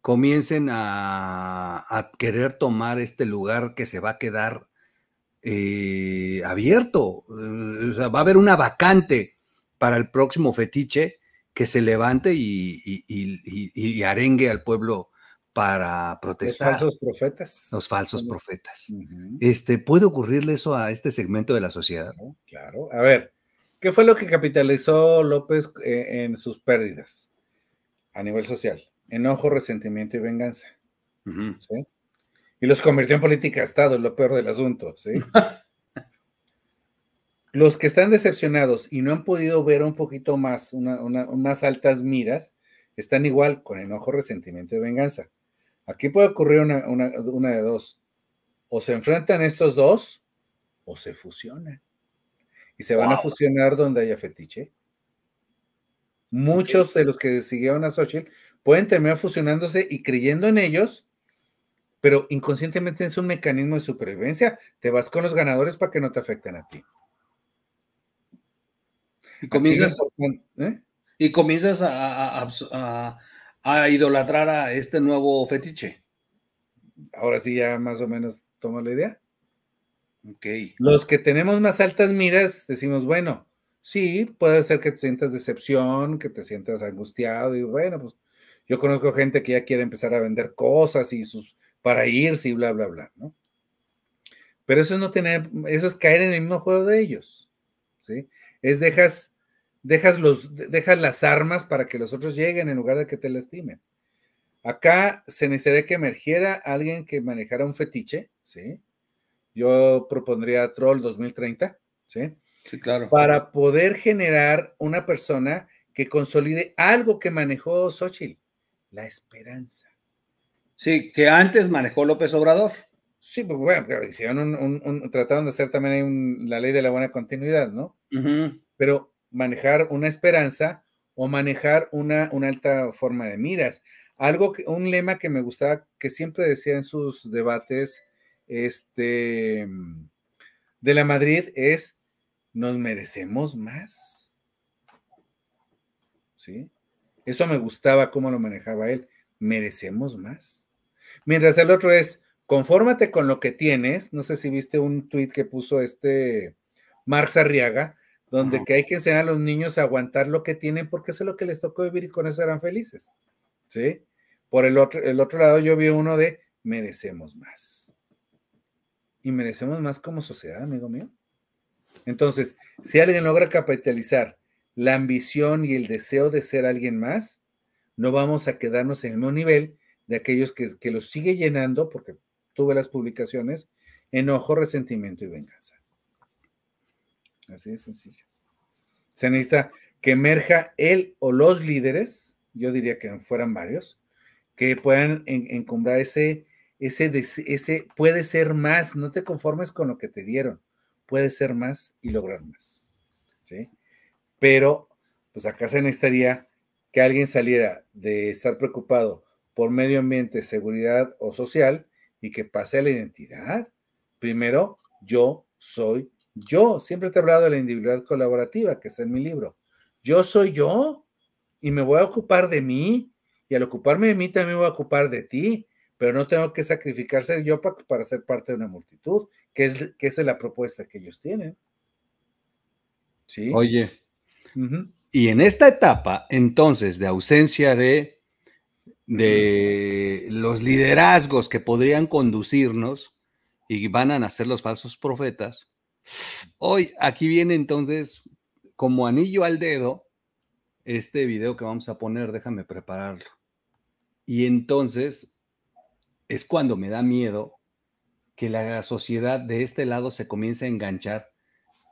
comiencen a, querer tomar este lugar que se va a quedar eh, abierto. Eh, o sea, va a haber una vacante para el próximo fetiche que se levante y, arengue al pueblo para protestar. Los falsos profetas. Los falsos profetas. este, ¿Puede ocurrirle eso a este segmento de la sociedad? Claro, A ver, ¿qué fue lo que capitalizó López eh, en sus pérdidas a nivel social? Enojo, resentimiento y venganza. ¿sí? Y los convirtió en política de Estado, es lo peor del asunto. ¿sí? Los que están decepcionados y no han podido ver un poquito más, unas altas miras, están igual con enojo, resentimiento y venganza. Aquí puede ocurrir una, de dos. O se enfrentan estos dos o se fusionan. Y se van a fusionar donde haya fetiche. Muchos de los que siguieron a Xochitl pueden terminar fusionándose y creyendo en ellos, pero inconscientemente es un mecanismo de supervivencia. Te vas con los ganadores para que no te afecten a ti. ¿eh? Y comienzas, y comienzas a, a, idolatrar a este nuevo fetiche. Ahora sí, ya más o menos toma la idea. Ok. Los que tenemos más altas miras decimos, bueno, sí, puede ser que te sientas decepción, que te sientas angustiado, y bueno, pues yo conozco gente que ya quiere empezar a vender cosas y sus para irse y bla, bla, bla, ¿no? Pero eso es no tener, eso es caer en el mismo juego de ellos, ¿sí? Es dejas Dejas, los, dejas las armas para que los otros lleguen en lugar de que te lastimen. Acá se necesitaría que emergiera alguien que manejara un fetiche, ¿sí? Yo propondría Troll 2030, ¿sí? Sí, claro. Para poder generar una persona que consolide algo que manejó Xochitl, la esperanza. Sí, que antes manejó López Obrador. Sí, pues bueno, trataron de hacer también la ley de la buena continuidad, ¿no? Pero manejar una esperanza o manejar una, alta forma de miras. Algo, que, un lema que me gustaba, que siempre decía en sus debates, este, de la Madrid es, nos merecemos más. Eso me gustaba cómo lo manejaba él. Merecemos más. Mientras el otro es, confórmate con lo que tienes. No sé si viste un tuit que puso este Marx Arriaga, donde que hay que enseñar a los niños a aguantar lo que tienen porque eso es lo que les tocó vivir y con eso eran felices. ¿Sí? Por el otro, el otro lado yo vi uno de merecemos más. Y merecemos más como sociedad, amigo mío. Entonces, si alguien logra capitalizar la ambición y el deseo de ser alguien más, no vamos a quedarnos en el mismo nivel de aquellos que, que los sigue llenando, porque tuve las publicaciones, enojo, resentimiento y venganza. Así de sencillo. Se necesita que emerja él o los líderes, yo diría que fueran varios, que puedan encumbrar ese, ese, ese puede ser más, no te conformes con lo que te dieron, puede ser más y lograr más. ¿sí? Pero, pues acá se necesitaría que alguien saliera de estar preocupado por medio ambiente, seguridad o social y que pase a la identidad. Primero, yo soy yo siempre te he hablado de la individualidad colaborativa, que está en mi libro. Yo soy yo y me voy a ocupar de mí y al ocuparme de mí también voy a ocupar de ti, pero no tengo que sacrificar ser yo para, para ser parte de una multitud, que es, que es la propuesta que ellos tienen. ¿Sí? Oye. Y en esta etapa, entonces, de ausencia de, de los liderazgos que podrían conducirnos y van a nacer los falsos profetas, Hoy, aquí viene entonces, como anillo al dedo, este video que vamos a poner, déjame prepararlo. Y entonces es cuando me da miedo que la sociedad de este lado se comience a enganchar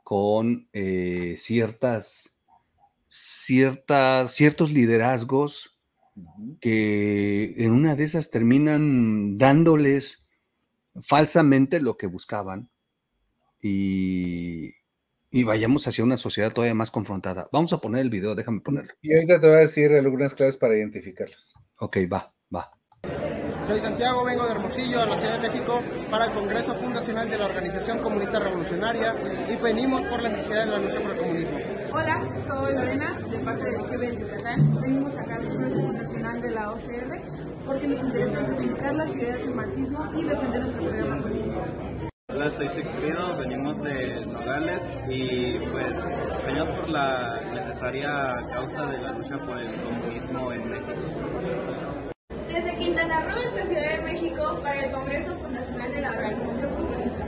con eh, ciertas, ciertas, ciertos liderazgos que en una de esas terminan dándoles falsamente lo que buscaban y, y vayamos hacia una sociedad todavía más confrontada. Vamos a poner el video, déjame ponerlo. Y ahorita te voy a decir algunas claves para identificarlos. Ok, va, va. Soy Santiago, vengo de Hermosillo a la Ciudad de México para el Congreso Fundacional de la Organización Comunista Revolucionaria y venimos por la necesidad de la lucha por el comunismo. Hola, soy Lorena de parte del GB de Yucatán. Venimos acá al Congreso Fundacional de la OCR porque nos interesa reivindicar las ideas del marxismo y defender nuestro programa político. Hola, soy Sigfrido, venimos de Nogales y pues venimos por la necesaria causa de la lucha por el comunismo en México. Desde Quintana Roo esta Ciudad de México para el Congreso Fundacional de la Organización Comunista.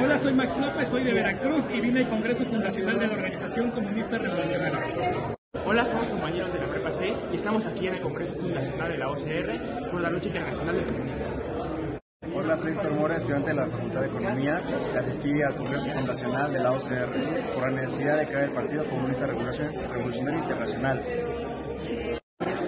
Hola, soy Max López, soy de Veracruz y vine al Congreso Fundacional de la Organización Comunista Revolucionaria. Hola, somos compañeros de la Prepa 6 y estamos aquí en el Congreso Fundacional de la OCR por la lucha internacional del comunismo. Hola, soy Héctor Mora, estudiante de la Facultad de Economía. Asistí al Congreso Fundacional de la OCR por la necesidad de crear el Partido Comunista Revolucionario Internacional. Soy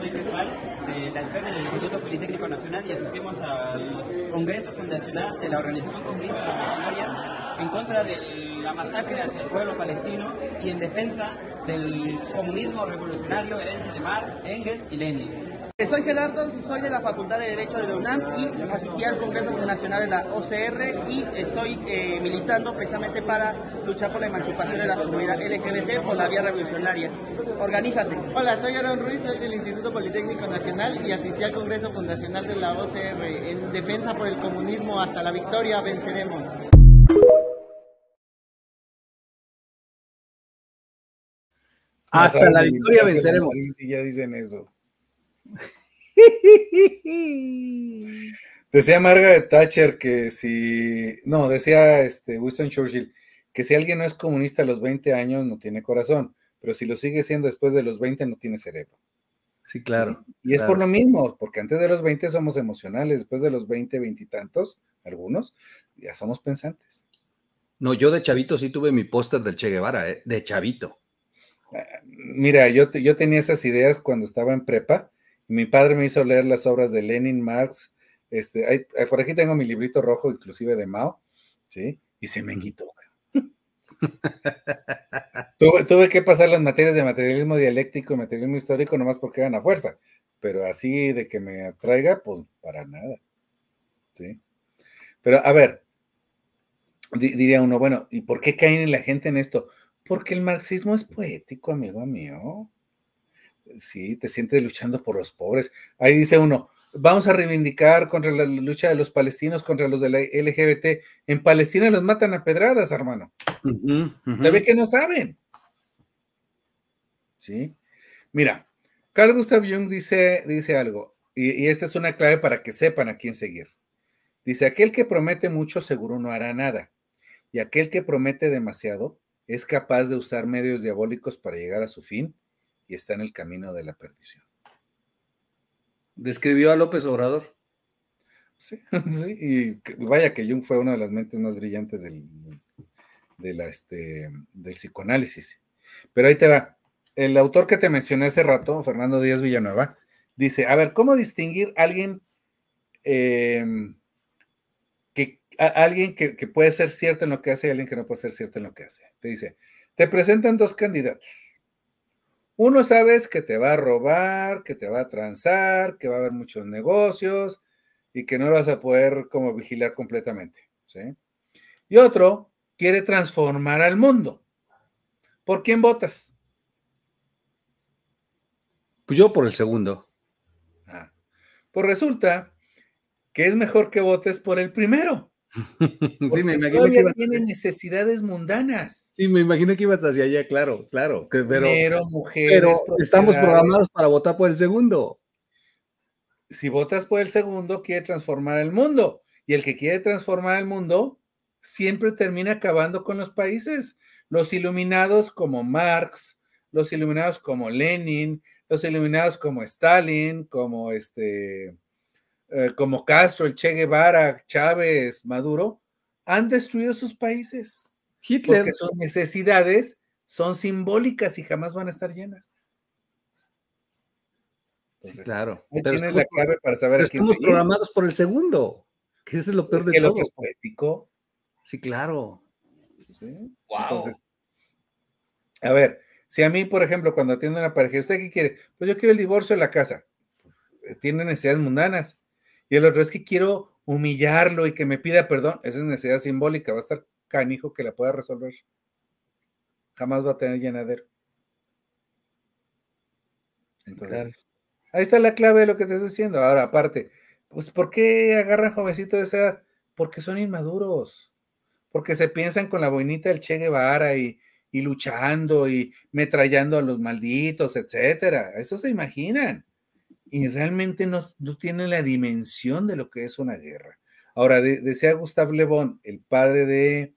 de la del Instituto Politécnico Nacional y asistimos al Congreso Fundacional de la Organización Comunista Revolucionaria en contra de la masacre hacia el pueblo palestino y en defensa del comunismo revolucionario herencia de Marx, Engels y Lenin. Eh, soy Gerardo, soy de la Facultad de Derecho de la UNAM y asistí al Congreso Nacional de la OCR y estoy eh, eh, militando precisamente para luchar por la emancipación de la comunidad LGBT por la vía revolucionaria. Organízate. Hola, soy Aaron Ruiz, soy del Instituto Politécnico Nacional y asistí al Congreso Fundacional de la OCR en defensa por el comunismo hasta la victoria, venceremos. Hasta la victoria venceremos. Y ya dicen eso. Decía Margaret Thatcher que si, no, decía este Winston Churchill que si alguien no es comunista a los 20 años no tiene corazón, pero si lo sigue siendo después de los 20 no tiene cerebro. Sí, claro. Y es por lo mismo, porque antes de los 20 somos emocionales, después de los 20, veintitantos, algunos, ya somos pensantes. No, yo de chavito sí tuve mi póster del Che Guevara, ¿eh? de chavito. Ah, mira, yo, yo tenía esas ideas cuando estaba en prepa mi padre me hizo leer las obras de Lenin, Marx, este, eh, por aquí tengo mi librito rojo, inclusive de Mao, ¿sí? Y se me quitó. tuve, que pasar las materias de materialismo dialéctico y materialismo histórico nomás porque eran a fuerza, pero así de que me atraiga, pues para nada, ¿sí? Pero a ver, diría uno, bueno, ¿y por qué caen en la gente en esto? Porque el marxismo es poético, amigo mío. Sí, te sientes luchando por los pobres. Ahí dice uno, vamos a reivindicar contra la lucha de los palestinos, contra los de la LGBT. En Palestina los matan a pedradas, hermano. Uh ve que no saben. Sí. Mira, Carl Gustav Jung dice, dice algo, y esta es una clave para que sepan a quién seguir. Dice, aquel que promete mucho seguro no hará nada, y aquel que promete demasiado es capaz de usar medios diabólicos para llegar a su fin y está en el camino de la perdición. ¿Describió a López Obrador? Sí, y vaya que Jung fue una de las mentes más brillantes del, este, del psicoanálisis. Pero ahí te va. El autor que te mencioné hace rato, Fernando Díaz Villanueva, dice, a ver, ¿cómo distinguir a alguien, em, que, alguien que, puede ser cierto en lo que hace y alguien que no puede ser cierto en lo que hace? Te dice, te presentan dos candidatos uno sabes que te va a robar, que te va a transar, que va a haber muchos negocios y que no vas a poder como vigilar completamente. ¿sí? Y otro quiere transformar al mundo. ¿Por quién votas? Pues yo por el segundo. Ah. Pues resulta que es mejor que votes por el primero. sí, me imagino que necesidades mundanas. Sí, me imagino que ibas hacia allá, claro, claro. pero estamos programados para votar por el segundo. Si votas por el segundo, quiere transformar el mundo. Y el que quiere transformar el mundo siempre termina acabando con los países. Los iluminados como Marx, los iluminados como Lenin, los iluminados como Stalin, como este eh, como Castro, el Che Guevara, Chávez, Maduro, han destruido sus países. Hitler. Porque sus necesidades son simbólicas y jamás van a estar llenas. claro. tienes la clave para saber a quién Estamos programados por el segundo, que es lo peor de todo. poético. Sí, claro. Entonces, a ver, si a mí, por ejemplo, cuando atiendo a una pareja, ¿usted qué quiere? Pues yo quiero el divorcio de la casa. Tiene necesidades mundanas el otro es que quiero humillarlo y que me pida perdón. Esa es necesidad simbólica, va a estar canijo que la pueda resolver. Jamás va a tener llenadero. Entonces, ahí está la clave de lo que te estoy diciendo. Ahora, aparte, pues, ¿por qué agarran jovencitos de esa edad? Porque son inmaduros. Porque se piensan con la boinita del Che Guevara y, y luchando y metrallando a los malditos, etcétera. Eso se imaginan y realmente no, tiene la dimensión de lo que es una guerra. Ahora, decía Gustave Le Bon, el padre de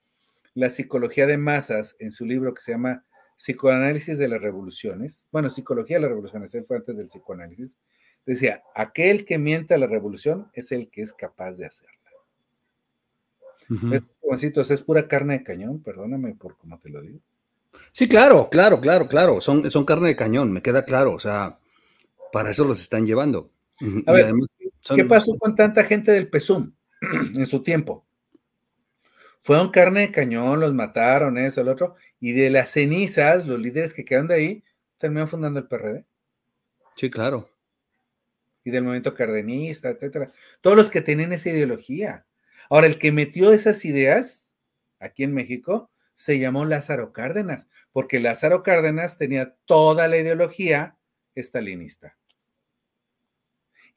la psicología de masas, en su libro que se llama Psicoanálisis de las Revoluciones, bueno, Psicología de las Revoluciones, él fue antes del psicoanálisis, decía, aquel que miente a la revolución es el que es capaz de hacerla. es pura carne de cañón, perdóname por cómo te lo digo. Sí, claro, claro, claro, claro, son, son carne de cañón, me queda claro, o sea, para eso los están llevando. ¿qué pasó con tanta gente del PESUM en su tiempo? Fueron carne de cañón, los mataron, eso, el otro, y de las cenizas, los líderes que quedan de ahí, terminaron fundando el PRD. Sí, claro. Y del movimiento cardenista, etcétera. Todos los que tienen esa ideología. Ahora, el que metió esas ideas aquí en México se llamó Lázaro Cárdenas, porque Lázaro Cárdenas tenía toda la ideología estalinista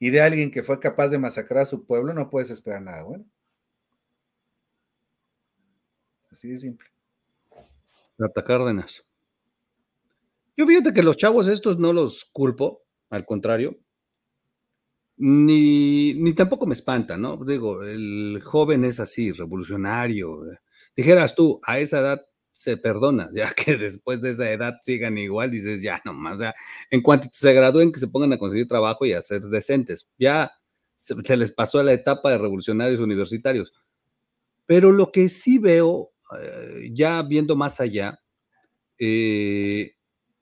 y de alguien que fue capaz de masacrar a su pueblo, no puedes esperar nada bueno. Así de simple. Rata Cárdenas. Yo fíjate que los chavos estos no los culpo, al contrario, ni, ni tampoco me espanta, ¿no? Digo, el joven es así, revolucionario. Dijeras tú, a esa edad se perdona, ya que después de esa edad sigan igual, dices, ya nomás, o sea, en cuanto se gradúen, que se pongan a conseguir trabajo y a ser decentes. Ya se, les pasó a la etapa de revolucionarios universitarios. Pero lo que sí veo, eh, ya viendo más allá, eh,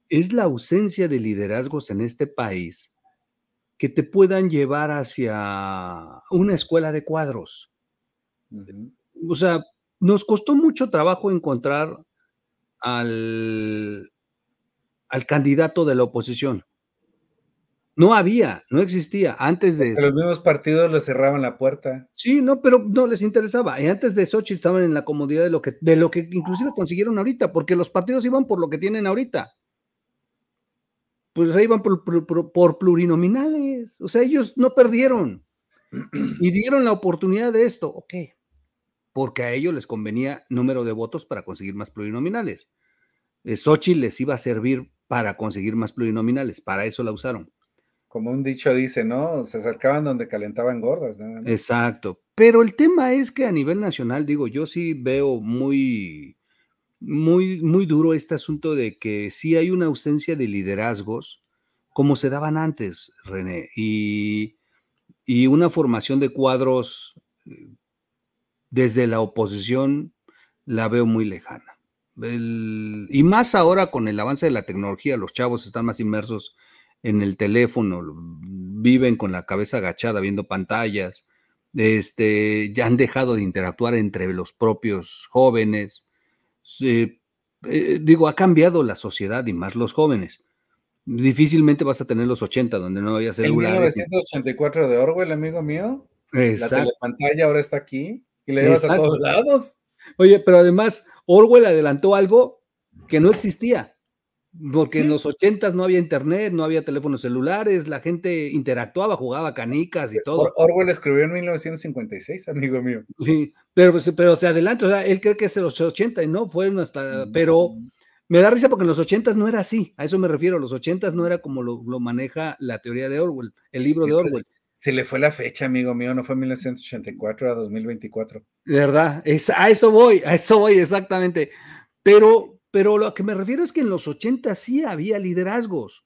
es la ausencia de liderazgos en este país que te puedan llevar hacia una escuela de cuadros. O sea, nos costó mucho trabajo encontrar al, al candidato de la oposición. No había, no existía. Antes de. los mismos partidos le cerraban la puerta. Sí, no, pero no les interesaba. Y antes de Sochi estaban en la comodidad de lo que, de lo que inclusive consiguieron ahorita, porque los partidos iban por lo que tienen ahorita. Pues ahí iban por, por plurinominales. O sea, ellos no perdieron. Y dieron la oportunidad de esto. Ok, porque a ellos les convenía número de votos para conseguir más plurinominales. Eh, Xochitl les iba a servir para conseguir más plurinominales, para eso la usaron. Como un dicho dice, ¿no? Se acercaban donde calentaban gordas. Exacto. Pero el tema es que a nivel nacional, digo, yo sí veo muy, muy, muy duro este asunto de que sí hay una ausencia de liderazgos como se daban antes, René, y, y una formación de cuadros eh, desde la oposición la veo muy lejana. y más ahora con el avance de la tecnología, los chavos están más inmersos en el teléfono, viven con la cabeza agachada viendo pantallas, este, ya han dejado de interactuar entre los propios jóvenes. Eh, digo, ha cambiado la sociedad y más los jóvenes. Difícilmente vas a tener los 80 donde no había celulares. En 1984 de Orwell, amigo mío. La telepantalla ahora está aquí le todos lados. Oye, pero además Orwell adelantó algo que no existía, porque en los ochentas no había internet, no había teléfonos celulares, la gente interactuaba, jugaba canicas y todo. Orwell escribió en 1956, amigo mío. Sí, pero, pues, pero se adelanta, él cree que es en los ochentas y no, fueron hasta, mm. pero me da risa porque en los ochentas no era así, a eso me refiero, los ochentas no era como lo, maneja la teoría de Orwell, el libro de Orwell. Se le fue la fecha, amigo mío, no fue 1984 a 2024. verdad, a eso voy, a eso voy exactamente. Pero, pero lo que me refiero es que en los 80 sí había liderazgos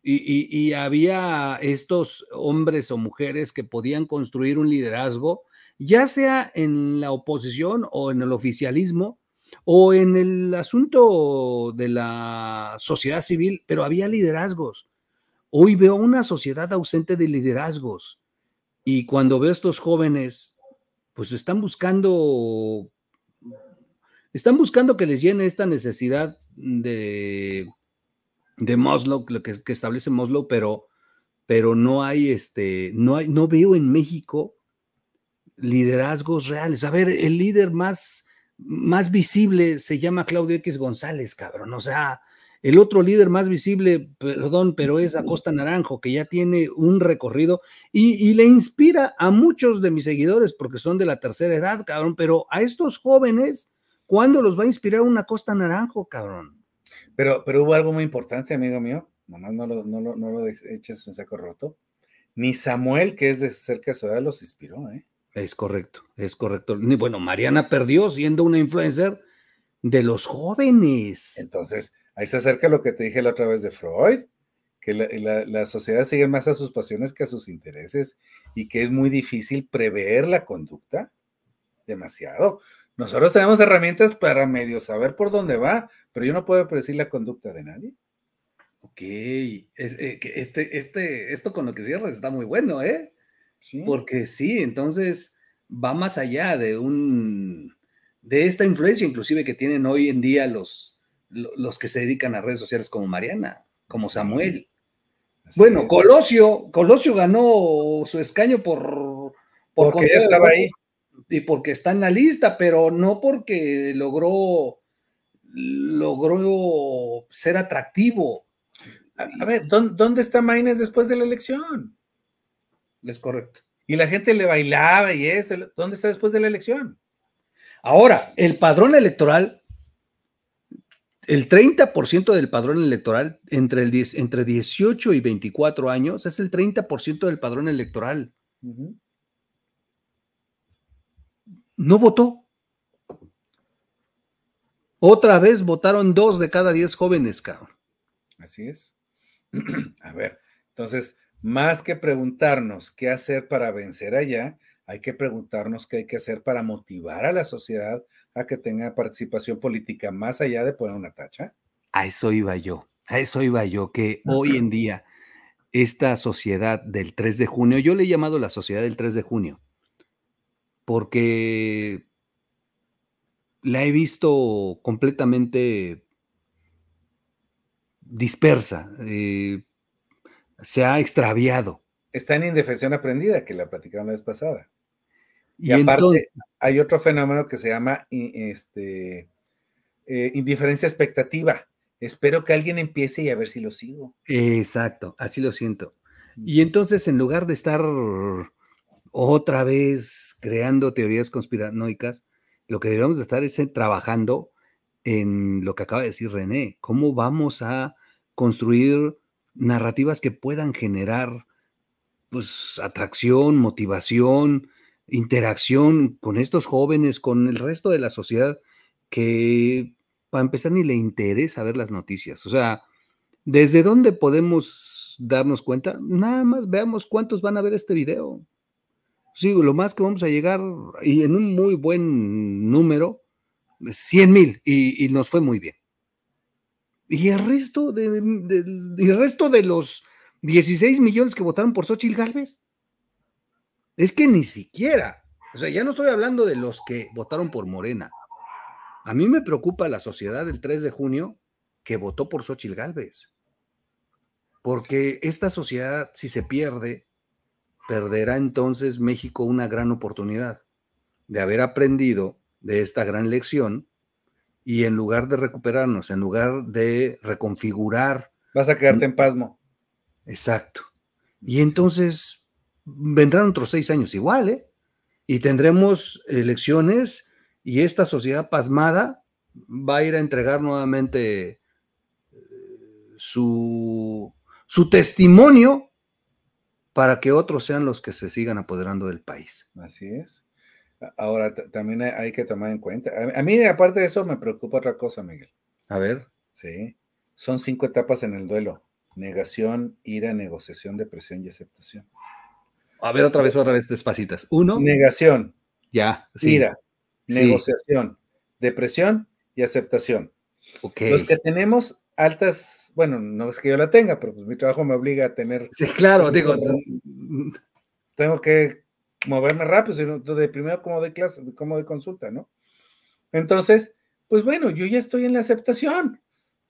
y había estos hombres o mujeres que podían construir un liderazgo, ya sea en la oposición o en el oficialismo o en el asunto de la sociedad civil, pero había liderazgos Hoy veo una sociedad ausente de liderazgos y cuando veo a estos jóvenes, pues están buscando, están buscando que les llene esta necesidad de, de que, establece Moslow, pero, pero no hay, este, no hay, no veo en México liderazgos reales. A ver, el líder más, más visible se llama Claudio X González, cabrón. O sea, el otro líder más visible, perdón, pero es Acosta Naranjo, que ya tiene un recorrido y, le inspira a muchos de mis seguidores porque son de la tercera edad, cabrón, pero a estos jóvenes, ¿cuándo los va a inspirar una Acosta Naranjo, cabrón? Pero, pero hubo algo muy importante, amigo mío, nomás no lo, no no lo eches en saco roto. Ni Samuel, que es de cerca de su edad, los inspiró, ¿eh? Es correcto, es correcto. Bueno, Mariana perdió siendo una influencer de los jóvenes. Entonces, Ahí se acerca lo que te dije la otra vez de Freud, que la, sociedad sigue más a sus pasiones que a sus intereses y que es muy difícil prever la conducta. Demasiado. Nosotros tenemos herramientas para medio saber por dónde va, pero yo no puedo predecir la conducta de nadie. Ok, eh, este, este, esto con lo que cierras está muy bueno, ¿eh? Porque sí, entonces va más allá de un, de esta influencia inclusive que tienen hoy en día los, los que se dedican a redes sociales como Mariana, como Samuel. bueno, Colosio, Colosio ganó su escaño por, porque estaba ahí y porque está en la lista, pero no porque logró logró ser atractivo. A, ver, ¿dónde, está Maines después de la elección? Es correcto. Y la gente le bailaba y este, ¿dónde está después de la elección? Ahora, el padrón electoral el 30% del padrón electoral entre, el entre 18 y 24 años es el 30% del padrón electoral. No votó. Otra vez votaron dos de cada diez jóvenes, cabrón. Así es. A ver, entonces, más que preguntarnos qué hacer para vencer allá, hay que preguntarnos qué hay que hacer para motivar a la sociedad que tenga participación política más allá de poner una tacha? A eso iba yo, a eso iba yo, que hoy en día esta sociedad del 3 de junio, yo le he llamado la sociedad del 3 de junio, porque la he visto completamente dispersa, eh, se ha extraviado. Está en indefensión aprendida, que la platicaron la vez pasada. Y, aparte, hay otro fenómeno que se llama este, eh, indiferencia expectativa. Espero que alguien empiece y a ver si lo sigo. Exacto, así lo siento. Y entonces, en lugar de estar otra vez creando teorías conspiranoicas, lo que debemos estar es eh, trabajando en lo que acaba de decir René, cómo vamos a construir narrativas que puedan generar pues atracción, motivación, interacción con estos jóvenes, con el resto de la sociedad, que para empezar ni le interesa ver las noticias. O sea, ¿desde dónde podemos darnos cuenta? Nada más veamos cuántos van a ver este video. Sí, lo más que vamos a llegar, y en un muy buen número, 100 mil, y, nos fue muy bien. Y el resto de, el resto de los 16 millones que votaron por Xochitl Galvez, es que ni siquiera, o sea, ya no estoy hablando de los que votaron por Morena. A mí me preocupa la sociedad del 3 de junio que votó por Xochitl Gálvez. Porque esta sociedad, si se pierde, perderá entonces México una gran oportunidad de haber aprendido de esta gran lección y en lugar de recuperarnos, en lugar de reconfigurar. Vas a quedarte en pasmo. Exacto. Y entonces vendrán otros seis años igual, ¿eh? Y tendremos elecciones y esta sociedad pasmada va a ir a entregar nuevamente eh, su, testimonio para que otros sean los que se sigan apoderando del país. Así es. Ahora, también hay que tomar en cuenta. A, a, mí, aparte de eso, me preocupa otra cosa, Miguel. A ver. Sí. Son cinco etapas en el duelo. Negación, ira, negociación, depresión y aceptación. A ver, otra vez, otra vez, despacitas. Uno. Negación. Ya. Sí. Negociación. Depresión y aceptación. Okay. Los que tenemos altas, bueno, no es que yo la tenga, pero pues mi trabajo me obliga a tener. Sí, claro, digo. Tengo que moverme rápido, sino de primero como de clase, como de consulta, ¿no? Entonces, pues bueno, yo ya estoy en la aceptación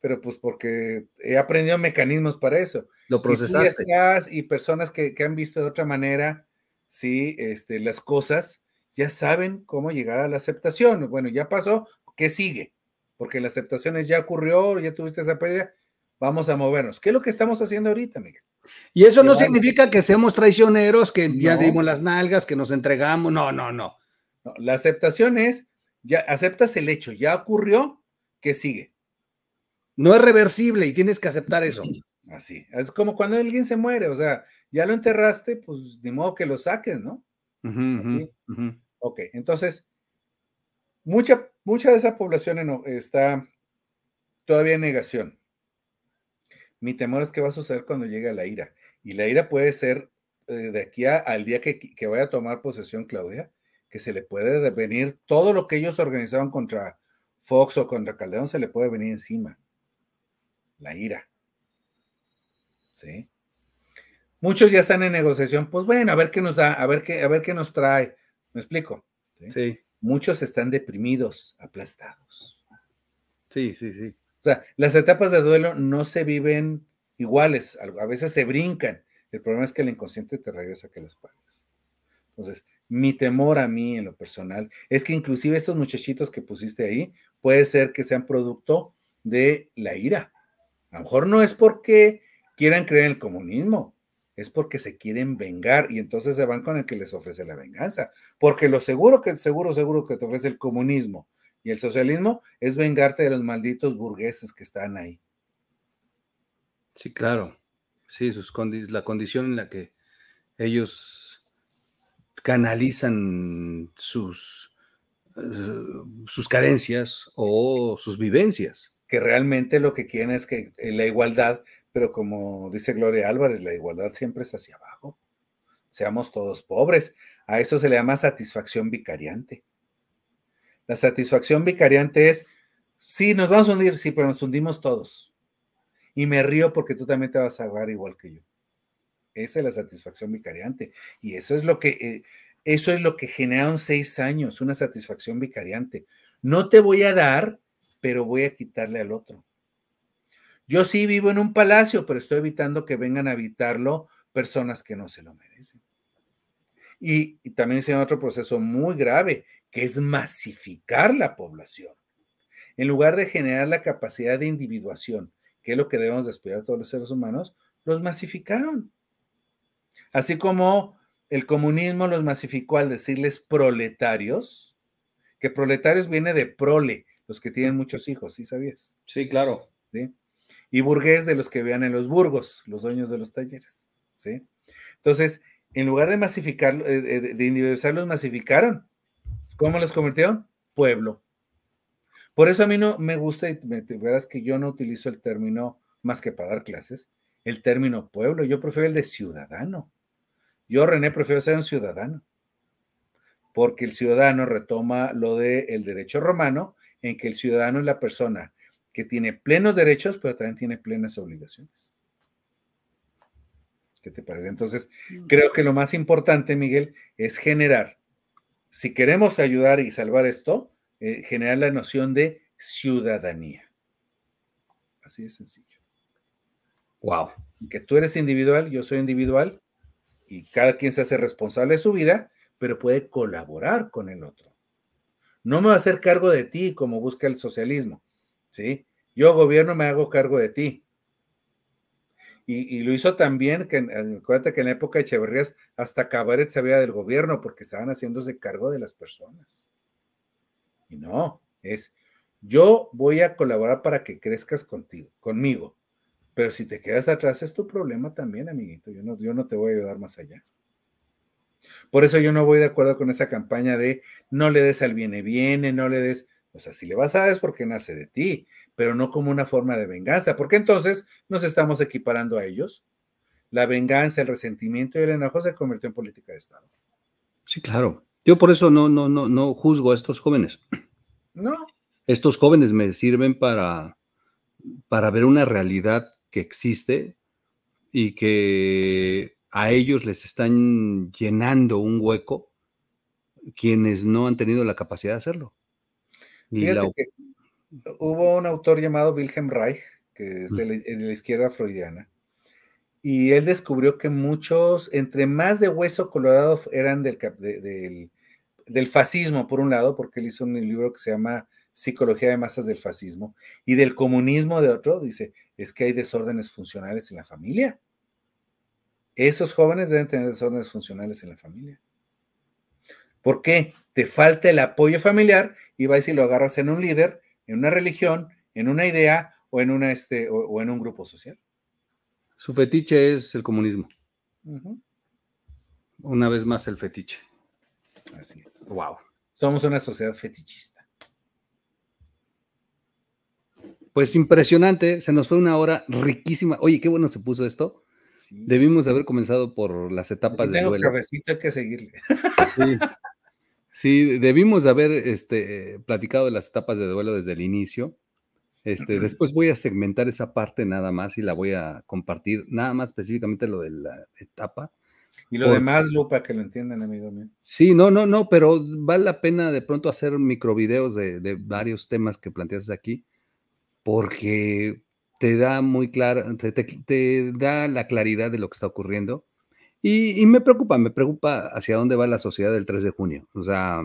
pero pues porque he aprendido mecanismos para eso. Lo procesaste. Y, personas que, han visto de otra manera, sí, este, las cosas, ya saben cómo llegar a la aceptación. Bueno, ya pasó, ¿qué sigue? Porque la aceptación es, ya ocurrió, ya tuviste esa pérdida, vamos a movernos. ¿Qué es lo que estamos haciendo ahorita, Miguel? Y eso no significa que seamos traicioneros, que ya dimos las nalgas, que nos entregamos, no, no, no. no la aceptación es, ya aceptas el hecho, ya ocurrió, ¿qué sigue? No es reversible y tienes que aceptar eso. Así. Es como cuando alguien se muere, o sea, ya lo enterraste, pues de modo que lo saques, ¿no? Ok, entonces, mucha, mucha de esa población en, está todavía en negación. Mi temor es que va a suceder cuando llegue la ira. Y la ira puede ser eh, de aquí al día que, que, vaya a tomar posesión Claudia, que se le puede venir todo lo que ellos organizaron contra Fox o contra Calderón, se le puede venir encima la ira. ¿Sí? Muchos ya están en negociación, pues bueno, a ver qué nos da, a ver qué, a ver qué nos trae. ¿Me explico? ¿Sí? Muchos están deprimidos, aplastados. Sí, sí, sí. O sea, las etapas de duelo no se viven iguales, a veces se brincan. El problema es que el inconsciente te regresa que las pagues. Entonces, mi temor a mí en lo personal es que inclusive estos muchachitos que pusiste ahí puede ser que sean producto de la ira. A lo mejor no es porque quieran creer en el comunismo, es porque se quieren vengar y entonces se van con el que les ofrece la venganza. Porque lo seguro que, seguro, seguro que te ofrece el comunismo y el socialismo es vengarte de los malditos burgueses que están ahí. Sí, claro. Sí, la condición en la que ellos canalizan sus, eh, sus carencias o sus vivencias que realmente lo que quieren es que eh, la igualdad, pero como dice Gloria Álvarez, la igualdad siempre es hacia abajo. Seamos todos pobres. A eso se le llama satisfacción vicariante. La satisfacción vicariante es, sí, nos vamos a hundir, sí, pero nos hundimos todos. Y me río porque tú también te vas a ahogar igual que yo. Esa es la satisfacción vicariante. Y eso es lo que, eh, eso es lo que generaron seis años, una satisfacción vicariante. No te voy a dar pero voy a quitarle al otro. Yo sí vivo en un palacio, pero estoy evitando que vengan a habitarlo personas que no se lo merecen. Y, también se otro proceso muy grave, que es masificar la población. En lugar de generar la capacidad de individuación, que es lo que debemos de a todos los seres humanos, los masificaron. Así como el comunismo los masificó al decirles proletarios, que proletarios viene de prole, los que tienen muchos hijos, ¿sí sabías? Sí, claro. ¿Sí? Y burgués de los que vean en los burgos, los dueños de los talleres, ¿sí? Entonces, en lugar de masificarlos, eh, eh, de individualizarlos, masificaron. ¿Cómo los convirtieron? Pueblo. Por eso a mí no me gusta, y me, verás que yo no utilizo el término más que para dar clases, el término pueblo, yo prefiero el de ciudadano. Yo, René, prefiero ser un ciudadano, porque el ciudadano retoma lo del derecho romano en que el ciudadano es la persona que tiene plenos derechos, pero también tiene plenas obligaciones. ¿Qué te parece? Entonces, mm. creo que lo más importante, Miguel, es generar, si queremos ayudar y salvar esto, eh, generar la noción de ciudadanía. Así de sencillo. Wow. Que tú eres individual, yo soy individual, y cada quien se hace responsable de su vida, pero puede colaborar con el otro. No me va a hacer cargo de ti como busca el socialismo, ¿sí? Yo, gobierno, me hago cargo de ti. Y, lo hizo también, que eh, acuérdate que en la época de Echeverría hasta Cabaret se del gobierno porque estaban haciéndose cargo de las personas. Y no, es yo voy a colaborar para que crezcas contigo, conmigo. Pero si te quedas atrás es tu problema también, amiguito. Yo no, yo no te voy a ayudar más allá. Por eso yo no voy de acuerdo con esa campaña de no le des al viene viene, no le des, o sea, si le vas a dar es porque nace de ti, pero no como una forma de venganza, porque entonces nos estamos equiparando a ellos. La venganza, el resentimiento y el enojo se convirtió en política de Estado. Sí, claro. Yo por eso no, no, no, no juzgo a estos jóvenes. No. Estos jóvenes me sirven para, para ver una realidad que existe y que a ellos les están llenando un hueco quienes no han tenido la capacidad de hacerlo. Que hubo un autor llamado Wilhelm Reich, que es de la, izquierda freudiana, y él descubrió que muchos, entre más de hueso colorado, eran del, del, del, fascismo, por un lado, porque él hizo un libro que se llama Psicología de Masas del Fascismo, y del comunismo de otro, dice, es que hay desórdenes funcionales en la familia. Esos jóvenes deben tener desórdenes funcionales en la familia. ¿Por qué? Te falta el apoyo familiar y vas y lo agarras en un líder, en una religión, en una idea o en, una, este, o, en un grupo social. Su fetiche es el comunismo. Una vez más el fetiche. Así es. Wow. Somos una sociedad fetichista. Pues impresionante, se nos fue una hora riquísima. Oye, qué bueno se puso esto. Debimos haber comenzado por las etapas de duelo. Cabecito, que seguirle. Sí. debimos haber este, eh, platicado de las etapas de duelo desde el inicio. Este, Después voy a segmentar esa parte nada más y la voy a compartir, nada más específicamente lo de la etapa. Y lo demás, Lupa, que lo entiendan, amigo mío. Sí, no, no, no, pero vale la pena de pronto hacer microvideos de, de varios temas que planteas aquí, porque te da muy claro, te, te, da la claridad de lo que está ocurriendo. Y, me preocupa, me preocupa hacia dónde va la sociedad del 3 de junio. O sea,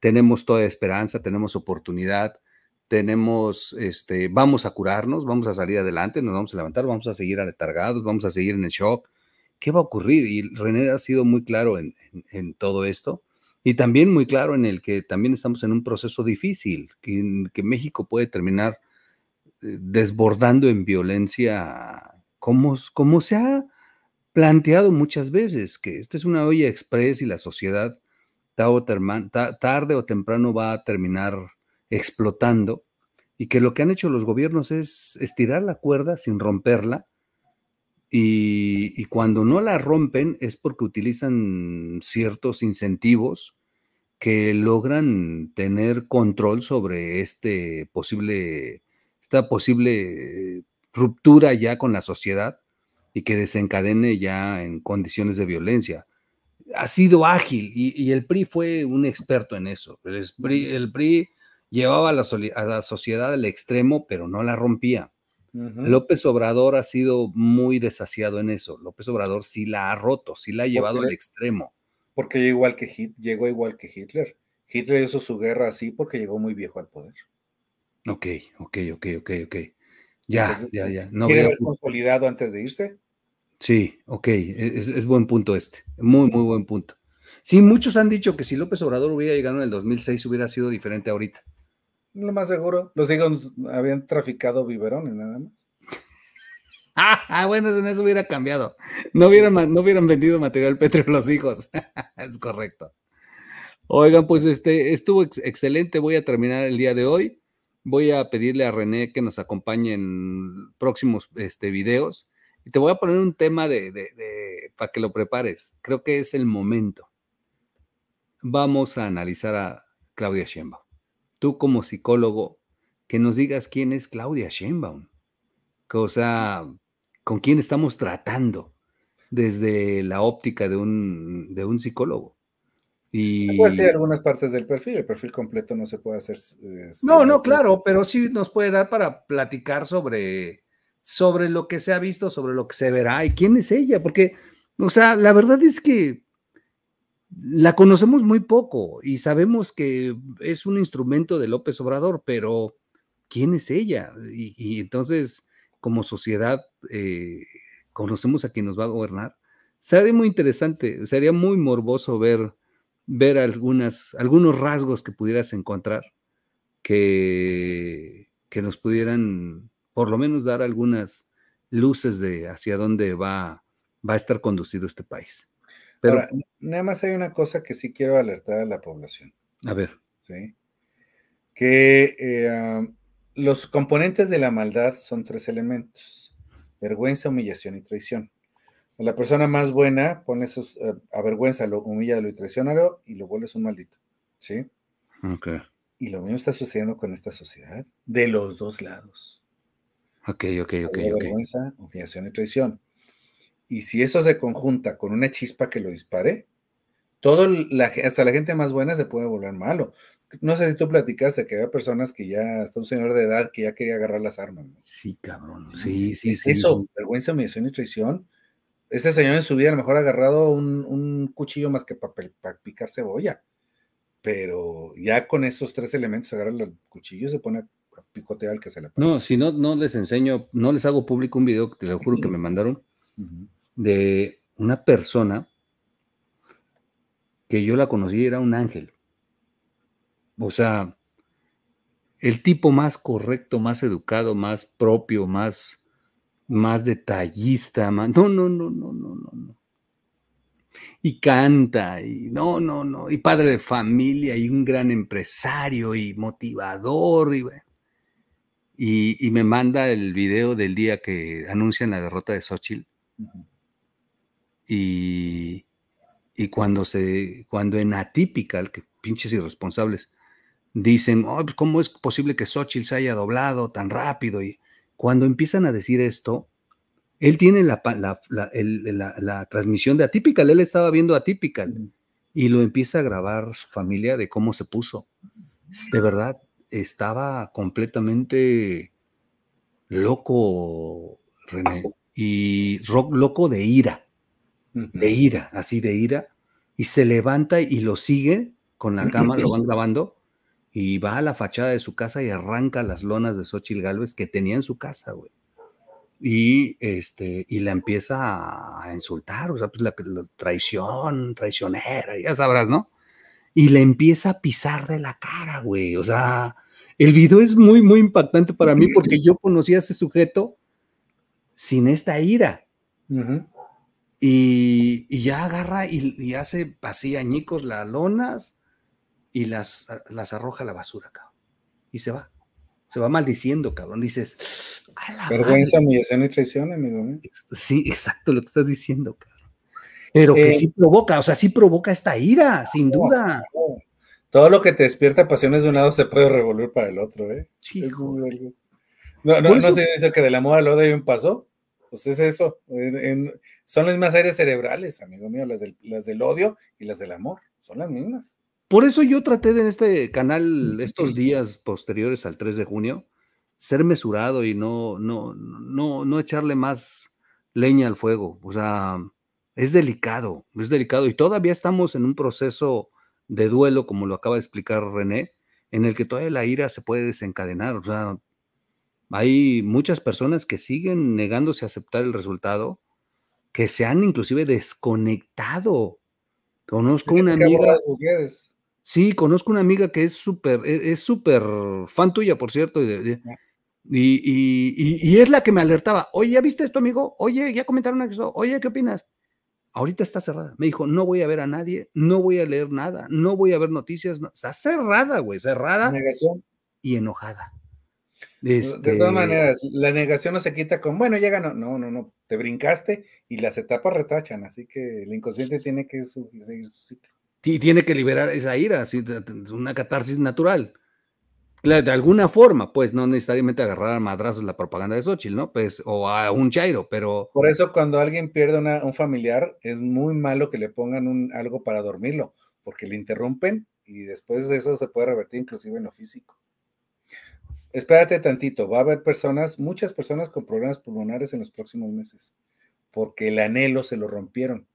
tenemos toda esperanza, tenemos oportunidad, tenemos, este, vamos a curarnos, vamos a salir adelante, nos vamos a levantar, vamos a seguir aletargados, vamos a seguir en el shock. ¿Qué va a ocurrir? Y René ha sido muy claro en, en todo esto y también muy claro en el que también estamos en un proceso difícil, que, que México puede terminar desbordando en violencia, como, se ha planteado muchas veces, que esta es una olla express y la sociedad tarde o temprano va a terminar explotando y que lo que han hecho los gobiernos es estirar la cuerda sin romperla y cuando no la rompen es porque utilizan ciertos incentivos que logran tener control sobre este posible esta posible ruptura ya con la sociedad y que desencadene ya en condiciones de violencia. Ha sido ágil y, el PRI fue un experto en eso. El PRI, llevaba a la, sociedad al extremo, pero no la rompía. López Obrador ha sido muy desasiado en eso. López Obrador sí la ha roto, sí la ha llevado al extremo. Porque igual que Hitler, llegó igual que Hitler. Hitler hizo su guerra así porque llegó muy viejo al poder. Ok, ok, ok, ok, ok. Ya, ya, ya. ¿Quiere haber consolidado antes de irse? Sí, ok, e-, es, buen punto este, muy, muy buen punto. Sí, muchos han dicho que si López Obrador hubiera llegado en el 2006 hubiera sido diferente ahorita. Lo más seguro, los hijos habían traficado biberones nada más. ah, bueno, eso, eso hubiera cambiado. No hubieran, no hubieran vendido material petro los hijos. es correcto. Oigan, pues este estuvo excelente. Voy a terminar el día de hoy voy a pedirle a René que nos acompañe en próximos este, videos y te voy a poner un tema de, para que lo prepares. Creo que es el momento. Vamos a analizar a Claudia Sheinbaum. Tú como psicólogo, que nos digas quién es Claudia Sheinbaum. O sea, con quién estamos tratando desde la óptica de un psicólogo puede ser algunas partes del perfil, el perfil completo no se puede hacer. Eh, no, no, claro, pero sí nos puede dar para platicar sobre, sobre lo que se ha visto, sobre lo que se verá y quién es ella, porque, o sea, la verdad es que la conocemos muy poco y sabemos que es un instrumento de López Obrador, pero ¿quién es ella? Y, entonces, como sociedad, eh, conocemos a quien nos va a gobernar. Sería muy interesante, sería muy morboso ver ver algunas, algunos rasgos que pudieras encontrar que, que nos pudieran por lo menos dar algunas luces de hacia dónde va, va a estar conducido este país. Pero, nada más hay una cosa que sí quiero alertar a la población. A ver. Sí. Que eh, los componentes de la maldad son tres elementos: vergüenza, humillación y traición la persona más buena, pone sus, eh, avergüenza, lo humilla, lo y y lo vuelves un maldito. ¿Sí? Ok. Y lo mismo está sucediendo con esta sociedad, de los dos lados. Ok, ok, ok. vergüenza, humillación y traición. Y si eso se conjunta con una chispa que lo dispare, todo hasta la gente más buena se puede volver malo. No sé si tú platicaste que había personas que ya, hasta un señor de edad que ya quería agarrar las armas. Sí, cabrón. Sí, sí, sí. eso, vergüenza, humillación y traición, ese señor en su vida a lo mejor ha agarrado un, un cuchillo más que papel para picar cebolla. Pero ya con esos tres elementos agarra el cuchillo y se pone a picotear al que se le pasa. No, si no, no les enseño, no les hago público un video, te lo juro que me mandaron, de una persona que yo la conocí, era un ángel. O sea, el tipo más correcto, más educado, más propio, más más detallista, más... No, no, no, no, no, no, no. Y canta, y no, no, no, y padre de familia, y un gran empresario, y motivador, y, y, me manda el video del día que anuncian la derrota de Xochitl. Y, y cuando, se, cuando en Atypical, que pinches irresponsables, dicen, pues, ¿cómo es posible que Xochitl se haya doblado tan rápido? Y, cuando empiezan a decir esto, él tiene la, transmisión de Atypical, él estaba viendo Atypical y lo empieza a grabar su familia de cómo se puso. De verdad, estaba completamente loco, René, y loco de ira, de ira, así de ira, y se levanta y lo sigue con la cama, lo van grabando, y va a la fachada de su casa y arranca las lonas de Xochitl Galvez que tenía en su casa, güey. Y, este, y la empieza a insultar, o sea, pues la, traición, traicionera, ya sabrás, ¿no? Y le empieza a pisar de la cara, güey. O sea, el video es muy, muy impactante para mí porque yo conocí a ese sujeto sin esta ira. y, ya agarra y, y hace así añicos las lonas y las, las arroja a la basura, cabrón. Y se va. Se va maldiciendo, cabrón. Dices, vergüenza, humillación y traición, amigo. mío, Sí, exacto lo que estás diciendo, cabrón. Pero que eh, sí provoca, o sea, sí provoca esta ira, sin duda. Todo lo que te despierta pasiones de un lado se puede revolver para el otro, ¿eh? No, no, no se dice que del amor al odio hay un paso. Pues es eso. son las mismas áreas cerebrales, amigo mío, las del, las del odio y las del amor. Son las mismas. Por eso yo traté en este canal, estos días posteriores al 3 de junio, ser mesurado y no, no, no, echarle más leña al fuego. O sea, es delicado, es delicado. Y todavía estamos en un proceso de duelo, como lo acaba de explicar René, en el que toda la ira se puede desencadenar. O sea, hay muchas personas que siguen negándose a aceptar el resultado, que se han inclusive desconectado. Conozco una amiga. Sí, conozco una amiga que es súper, e-, es súper fan tuya, por cierto. Y, es la que me alertaba. Oye, ¿ya viste esto, amigo? Oye, ¿ya comentaron eso? Oye, ¿qué opinas? Ahorita está cerrada. Me dijo, no voy a ver a nadie, no voy a leer nada, no voy a ver noticias. Está cerrada, güey, cerrada. Negación. Y enojada. De todas este maneras, la negación no se quita con, bueno, ya ganó. No, no, no. Te brincaste y las etapas retachan, así que el inconsciente tiene que seguir su ciclo. Y tiene que liberar esa ira, así, una catarsis natural. de alguna forma, pues no necesariamente agarrar a madrazos la propaganda de Xochitl, ¿no? Pues, o a un chairo, pero. Por eso, cuando alguien pierde a un familiar, es muy malo que le pongan algo para dormirlo, porque le interrumpen y después de eso se puede revertir inclusive en lo físico. Espérate tantito, va a haber personas, muchas personas con problemas pulmonares en los próximos meses, porque el anhelo se lo rompieron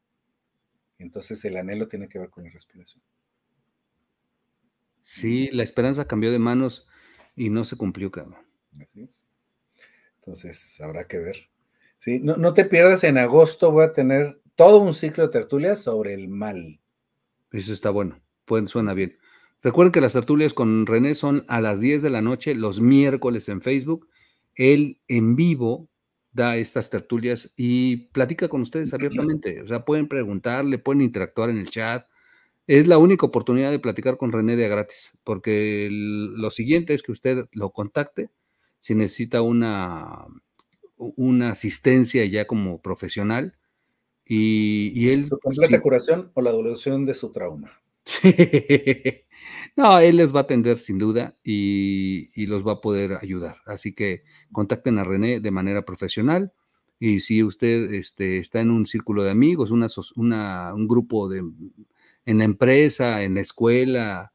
entonces el anhelo tiene que ver con la respiración. Sí, la esperanza cambió de manos y no se cumplió, cabrón. Así es. Entonces habrá que ver. Sí, no, te pierdas, en agosto voy a tener todo un ciclo de tertulias sobre el mal. Eso está bueno, suena bien. Recuerden que las tertulias con René son a las 10 de la noche, los miércoles en Facebook. Él en vivo da estas tertulias y platica con ustedes abiertamente. O sea, pueden preguntarle, pueden interactuar en el chat. Es la única oportunidad de platicar con René de gratis, porque lo siguiente es que usted lo contacte si necesita una, una asistencia ya como profesional. Y, él... ¿La completa curación o la evolución de su trauma? No, él les va a atender sin duda y, los va a poder ayudar. Así que contacten a René de manera profesional y si usted este, está en un círculo de amigos, una, un grupo de, en la empresa, en la escuela,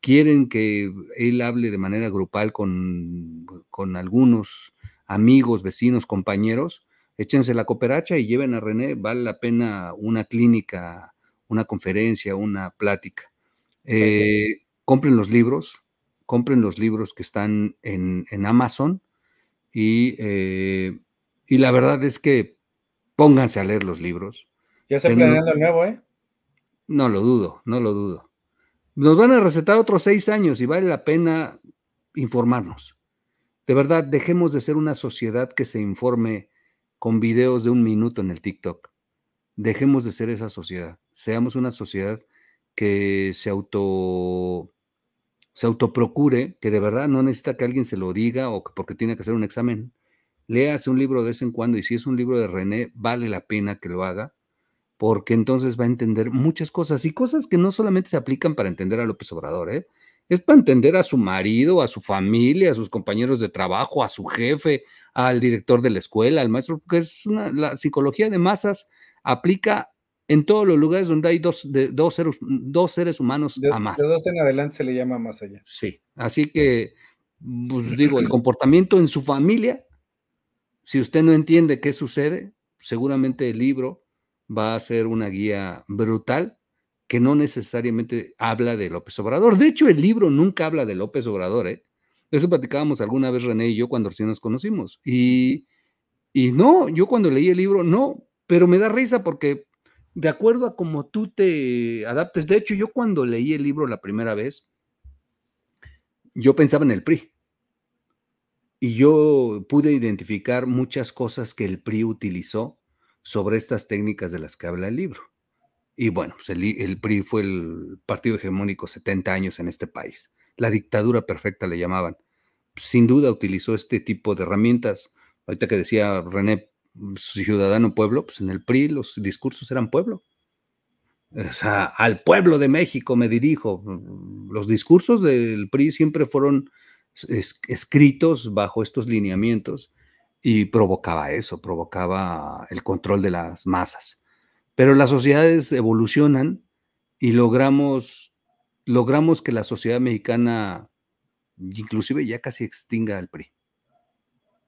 quieren que él hable de manera grupal con, con algunos amigos, vecinos, compañeros, échense la cooperacha y lleven a René, vale la pena una clínica una conferencia, una plática. Eh, compren los libros, compren los libros que están en, en Amazon y, eh, y, la verdad es que pónganse a leer los libros. Ya está planeando el nuevo, ¿eh? No lo dudo, no lo dudo. Nos van a recetar otros seis años y vale la pena informarnos. De verdad, dejemos de ser una sociedad que se informe con videos de un minuto en el TikTok dejemos de ser esa sociedad, seamos una sociedad que se auto se autoprocure, que de verdad no necesita que alguien se lo diga o que porque tiene que hacer un examen. Léase un libro de vez en cuando y si es un libro de René, vale la pena que lo haga, porque entonces va a entender muchas cosas y cosas que no solamente se aplican para entender a López Obrador, ¿eh? es para entender a su marido, a su familia, a sus compañeros de trabajo, a su jefe, al director de la escuela, al maestro, que es la psicología de masas aplica en todos los lugares donde hay dos, dos, seres, dos seres humanos a más. De dos en adelante se le llama más allá. Sí, así que, pues digo, el comportamiento en su familia, si usted no entiende qué sucede, seguramente el libro va a ser una guía brutal que no necesariamente habla de López Obrador. De hecho, el libro nunca habla de López Obrador. ¿eh? Eso platicábamos alguna vez René y yo cuando recién nos conocimos. Y, y no, yo cuando leí el libro, no, pero me da risa porque de acuerdo a cómo tú te adaptes, de hecho yo cuando leí el libro la primera vez, yo pensaba en el PRI. Y yo pude identificar muchas cosas que el PRI utilizó sobre estas técnicas de las que habla el libro. Y bueno, pues, el, PRI fue el partido hegemónico 70 años en este país. La dictadura perfecta le llamaban. Sin duda utilizó este tipo de herramientas. Ahorita que decía René ciudadano pueblo, pues en el PRI los discursos eran pueblo. O sea, al pueblo de México me dirijo. Los discursos del PRI siempre fueron escritos bajo estos lineamientos y provocaba eso, provocaba el control de las masas. Pero las sociedades evolucionan y logramos, logramos que la sociedad mexicana inclusive ya casi extinga al PRI.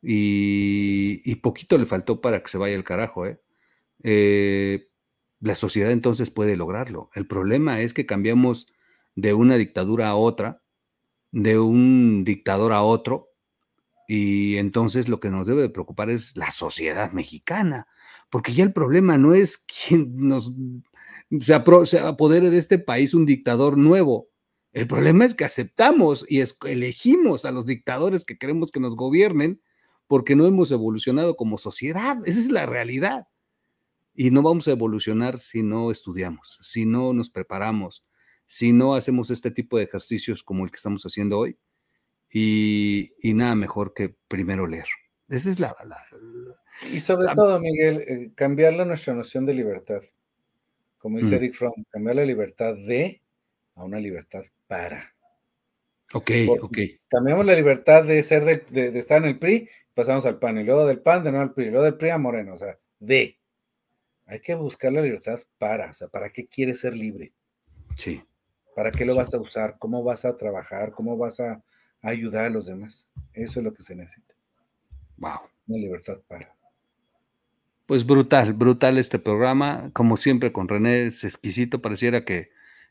Y, poquito le faltó para que se vaya el carajo. ¿eh? ¿eh? la sociedad entonces puede lograrlo. El problema es que cambiamos de una dictadura a otra, de un dictador a otro, y entonces lo que nos debe de preocupar es la sociedad mexicana, porque ya el problema no es quien nos se, se apodere de este país un dictador nuevo. El problema es que aceptamos y elegimos a los dictadores que queremos que nos gobiernen porque no hemos evolucionado como sociedad, esa es la realidad. Y no vamos a evolucionar si no estudiamos, si no nos preparamos, si no hacemos este tipo de ejercicios como el que estamos haciendo hoy. Y, y nada mejor que primero leer. Esa es la... la, y sobre todo, Miguel, eh, cambiar la nuestra noción de libertad. Como dice mm. Eric Fromm, cambiar la libertad de a una libertad para. Ok, ok. Cambiamos la libertad de ser de, de, estar en el PRI pasamos al PAN, y luego del PAN, de nuevo al PRI, luego del PRI a Moreno, o sea, de. Hay que buscar la libertad para, o sea, ¿para qué quieres ser libre? Sí. ¿Para qué lo vas a usar? ¿Cómo vas a trabajar? ¿Cómo vas a ayudar a los demás? Eso es lo que se necesita. Wow. Una libertad para. Pues brutal, brutal este programa. Como siempre con René es exquisito, pareciera que,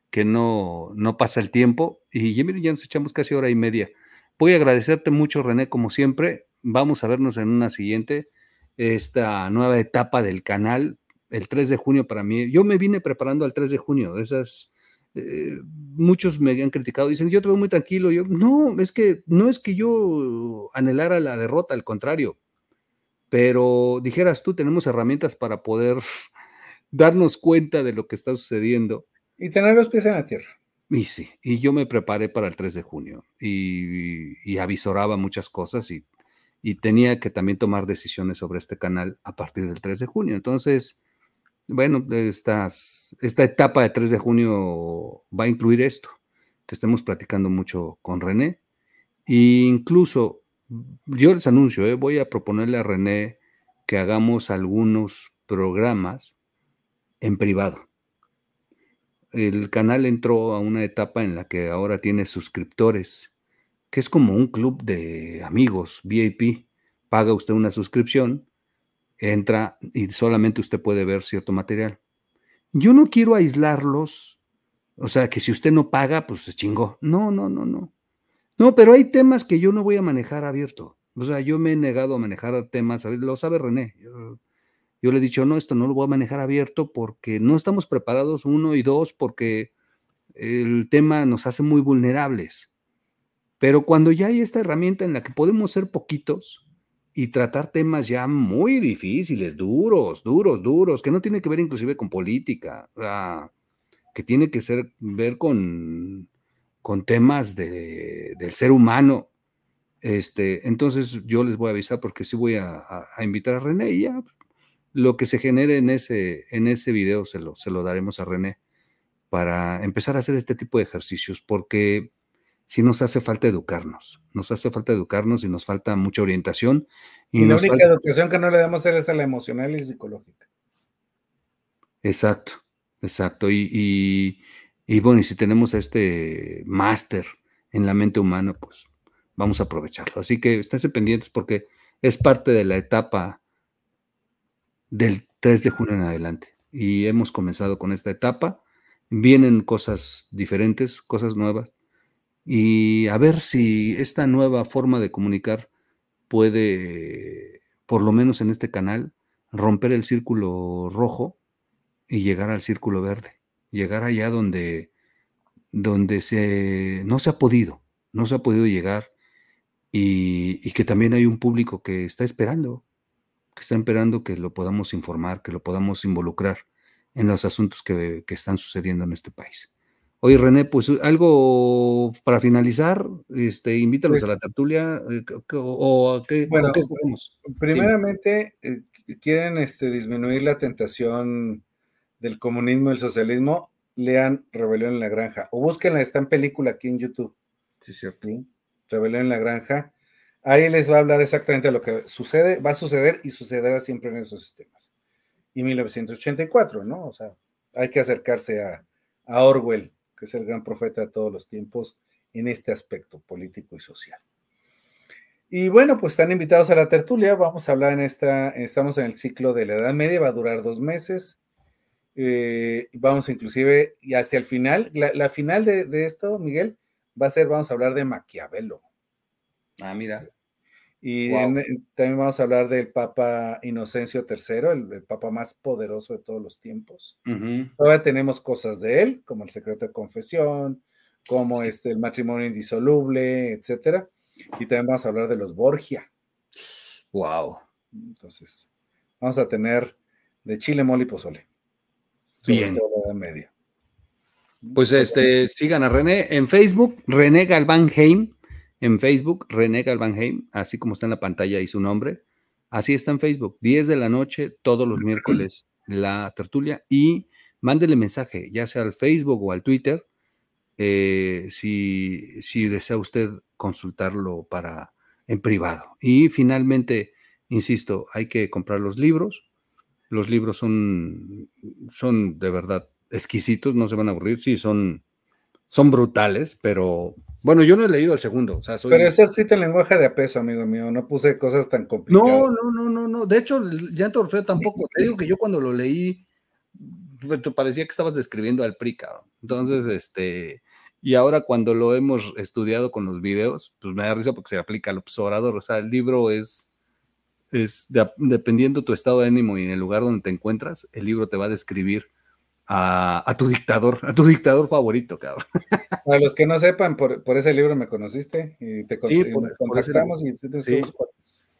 que no, no pasa el tiempo. Y ya nos echamos casi hora y media. Voy a agradecerte mucho, René, como siempre. Vamos a vernos en una siguiente, esta nueva etapa del canal, el 3 de junio para mí. Yo me vine preparando al 3 de junio, esas... Eh, muchos me han criticado, dicen, yo te veo muy tranquilo, yo, no, es que no es que yo anhelara la derrota, al contrario, pero dijeras tú, tenemos herramientas para poder darnos cuenta de lo que está sucediendo. Y tener los pies en la tierra. Y sí, y yo me preparé para el 3 de junio y, y, y avisoraba muchas cosas y y tenía que también tomar decisiones sobre este canal a partir del 3 de junio. Entonces, bueno, esta etapa de 3 de junio va a incluir esto, que estemos platicando mucho con René. E incluso, yo les anuncio, eh, voy a proponerle a René que hagamos algunos programas en privado. El canal entró a una etapa en la que ahora tiene suscriptores que es como un club de amigos, VIP, paga usted una suscripción, entra y solamente usted puede ver cierto material. Yo no quiero aislarlos, o sea, que si usted no paga, pues se chingó. No, no, no, no. No, pero hay temas que yo no voy a manejar abierto. O sea, yo me he negado a manejar temas, lo sabe René. Yo, yo le he dicho, no, esto no lo voy a manejar abierto porque no estamos preparados, uno y dos, porque el tema nos hace muy vulnerables. Pero cuando ya hay esta herramienta en la que podemos ser poquitos y tratar temas ya muy difíciles, duros, duros, duros, que no tiene que ver inclusive con política, que tiene que ser, ver con, con temas de, del ser humano. Este, entonces yo les voy a avisar porque sí voy a, invitar a René y ya lo que se genere en ese, en ese video se lo, se lo daremos a René para empezar a hacer este tipo de ejercicios porque si nos hace falta educarnos, nos hace falta educarnos y nos falta mucha orientación. Y, la única educación que no le damos es a la emocional y psicológica. Exacto, exacto. Y, bueno, y si tenemos este máster en la mente humana, pues vamos a aprovecharlo. Así que esténse pendientes porque es parte de la etapa del 3 de junio en adelante. Y hemos comenzado con esta etapa. Vienen cosas diferentes, cosas nuevas y a ver si esta nueva forma de comunicar puede, por lo menos en este canal, romper el círculo rojo y llegar al círculo verde, llegar allá donde, donde se, no se ha podido, no se ha podido llegar y, que también hay un público que está esperando, que está esperando que lo podamos informar, que lo podamos involucrar en los asuntos que están sucediendo en este país. Oye, René, pues eh, algo para finalizar, este, invítanos pues a la tertulia, eh, o, a qué, bueno, Primeramente, eh, quieren este, disminuir la tentación del comunismo y el socialismo, lean Rebelión en la Granja, o búsquenla, está en película aquí en YouTube. Sí, cierto. Rebelión en la Granja. Ahí les va a hablar exactamente lo que sucede, va a suceder y sucederá siempre en esos sistemas. Y 1984, ¿no? O sea, hay que acercarse a Orwell que es el gran profeta de todos los tiempos en este aspecto político y social. Y bueno, pues están invitados a la tertulia. Vamos a hablar en esta, estamos en el ciclo de la Edad Media, va a durar dos meses. Eh, vamos inclusive y hacia el final, la, final de, esto, Miguel, va a ser, vamos a hablar de Maquiavelo. Ah, mira. Y también vamos a hablar del Papa Inocencio III, el, Papa más poderoso de todos los tiempos. Todavía tenemos cosas de él, como el secreto de confesión, como este, el matrimonio indisoluble, etcétera. Y también vamos a hablar de los Borgia. Wow. Entonces, vamos a tener de chile, mole y pozole. Bien. media. Pues este, sigan a René en Facebook, René Galván Heim en Facebook, René Galvanheim, así como está en la pantalla y su nombre. Así está en Facebook, 10 de la noche, todos los miércoles, la tertulia. Y mándele mensaje, ya sea al Facebook o al Twitter, eh, si, desea usted consultarlo para en privado. Y finalmente, insisto, hay que comprar los libros. Los libros son, son de verdad exquisitos, no se van a aburrir. Sí, son, son brutales, pero bueno, yo no he leído el segundo. O sea, soy... Pero está escrito en lenguaje de apeso, amigo mío. No puse cosas tan complicadas. No, no, no, no, De hecho, ya en tampoco. Te digo que yo cuando lo leí, pues, parecía que estabas describiendo al PRI, Entonces, este. Y ahora cuando lo hemos estudiado con los videos, pues me da risa porque se aplica al observador. O sea, el libro es, es dependiendo tu estado de ánimo y en el lugar donde te encuentras, el libro te va a describir a, tu dictador, a tu dictador favorito, cabrón. Para los que no sepan, por, ese libro me conociste y te sí, contactamos y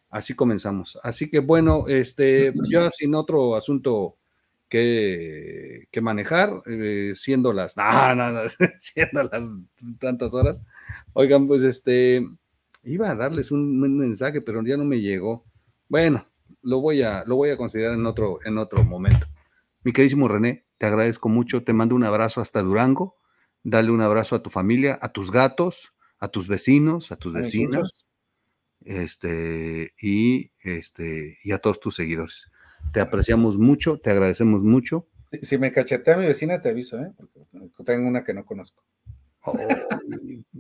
Así comenzamos. Así que bueno, este, yo sin otro asunto que, manejar, eh, siendo las, siendo las tantas horas. Oigan, pues este, iba a darles un, mensaje, pero ya no me llegó. Bueno, lo voy a, lo voy a considerar en otro, en otro momento. Mi queridísimo René, te agradezco mucho, te mando un abrazo hasta Durango. Dale un abrazo a tu familia, a tus gatos, a tus vecinos, a tus vecinas, este, y, este, y a todos tus seguidores. Te apreciamos mucho, te agradecemos mucho. Si, me cachetea mi vecina, te aviso, ¿eh? Porque tengo una que no conozco. Oh,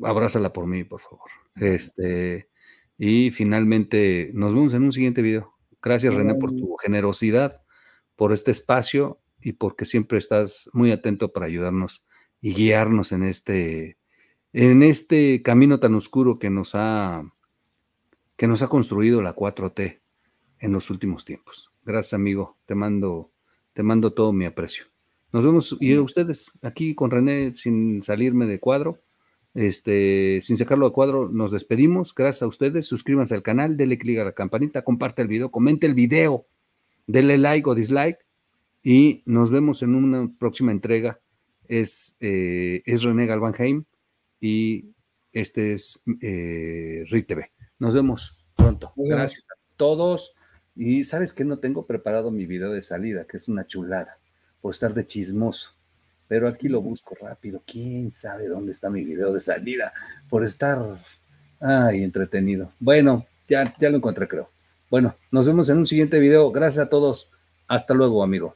abrázala por mí, por favor. Este, y finalmente, nos vemos en un siguiente video. Gracias, René, por tu generosidad, por este espacio y porque siempre estás muy atento para ayudarnos y guiarnos en este, en este camino tan oscuro que nos ha, que nos ha construido la 4T en los últimos tiempos. Gracias, amigo. Te mando, te mando todo mi aprecio. Nos vemos y ustedes aquí con René sin salirme de cuadro, este, sin sacarlo de cuadro, nos despedimos. Gracias a ustedes. Suscríbanse al canal, denle clic a la campanita, comparte el video, comente el video, denle like o dislike y nos vemos en una próxima entrega. Es, eh, es René Galvanheim y este es eh, RITV. Nos vemos pronto. Gracias a todos. Y sabes que no tengo preparado mi video de salida, que es una chulada, por estar de chismoso. Pero aquí lo busco rápido. ¿Quién sabe dónde está mi video de salida? Por estar, ay, entretenido. Bueno, ya, ya lo encontré, creo. Bueno, nos vemos en un siguiente video. Gracias a todos. Hasta luego, amigo.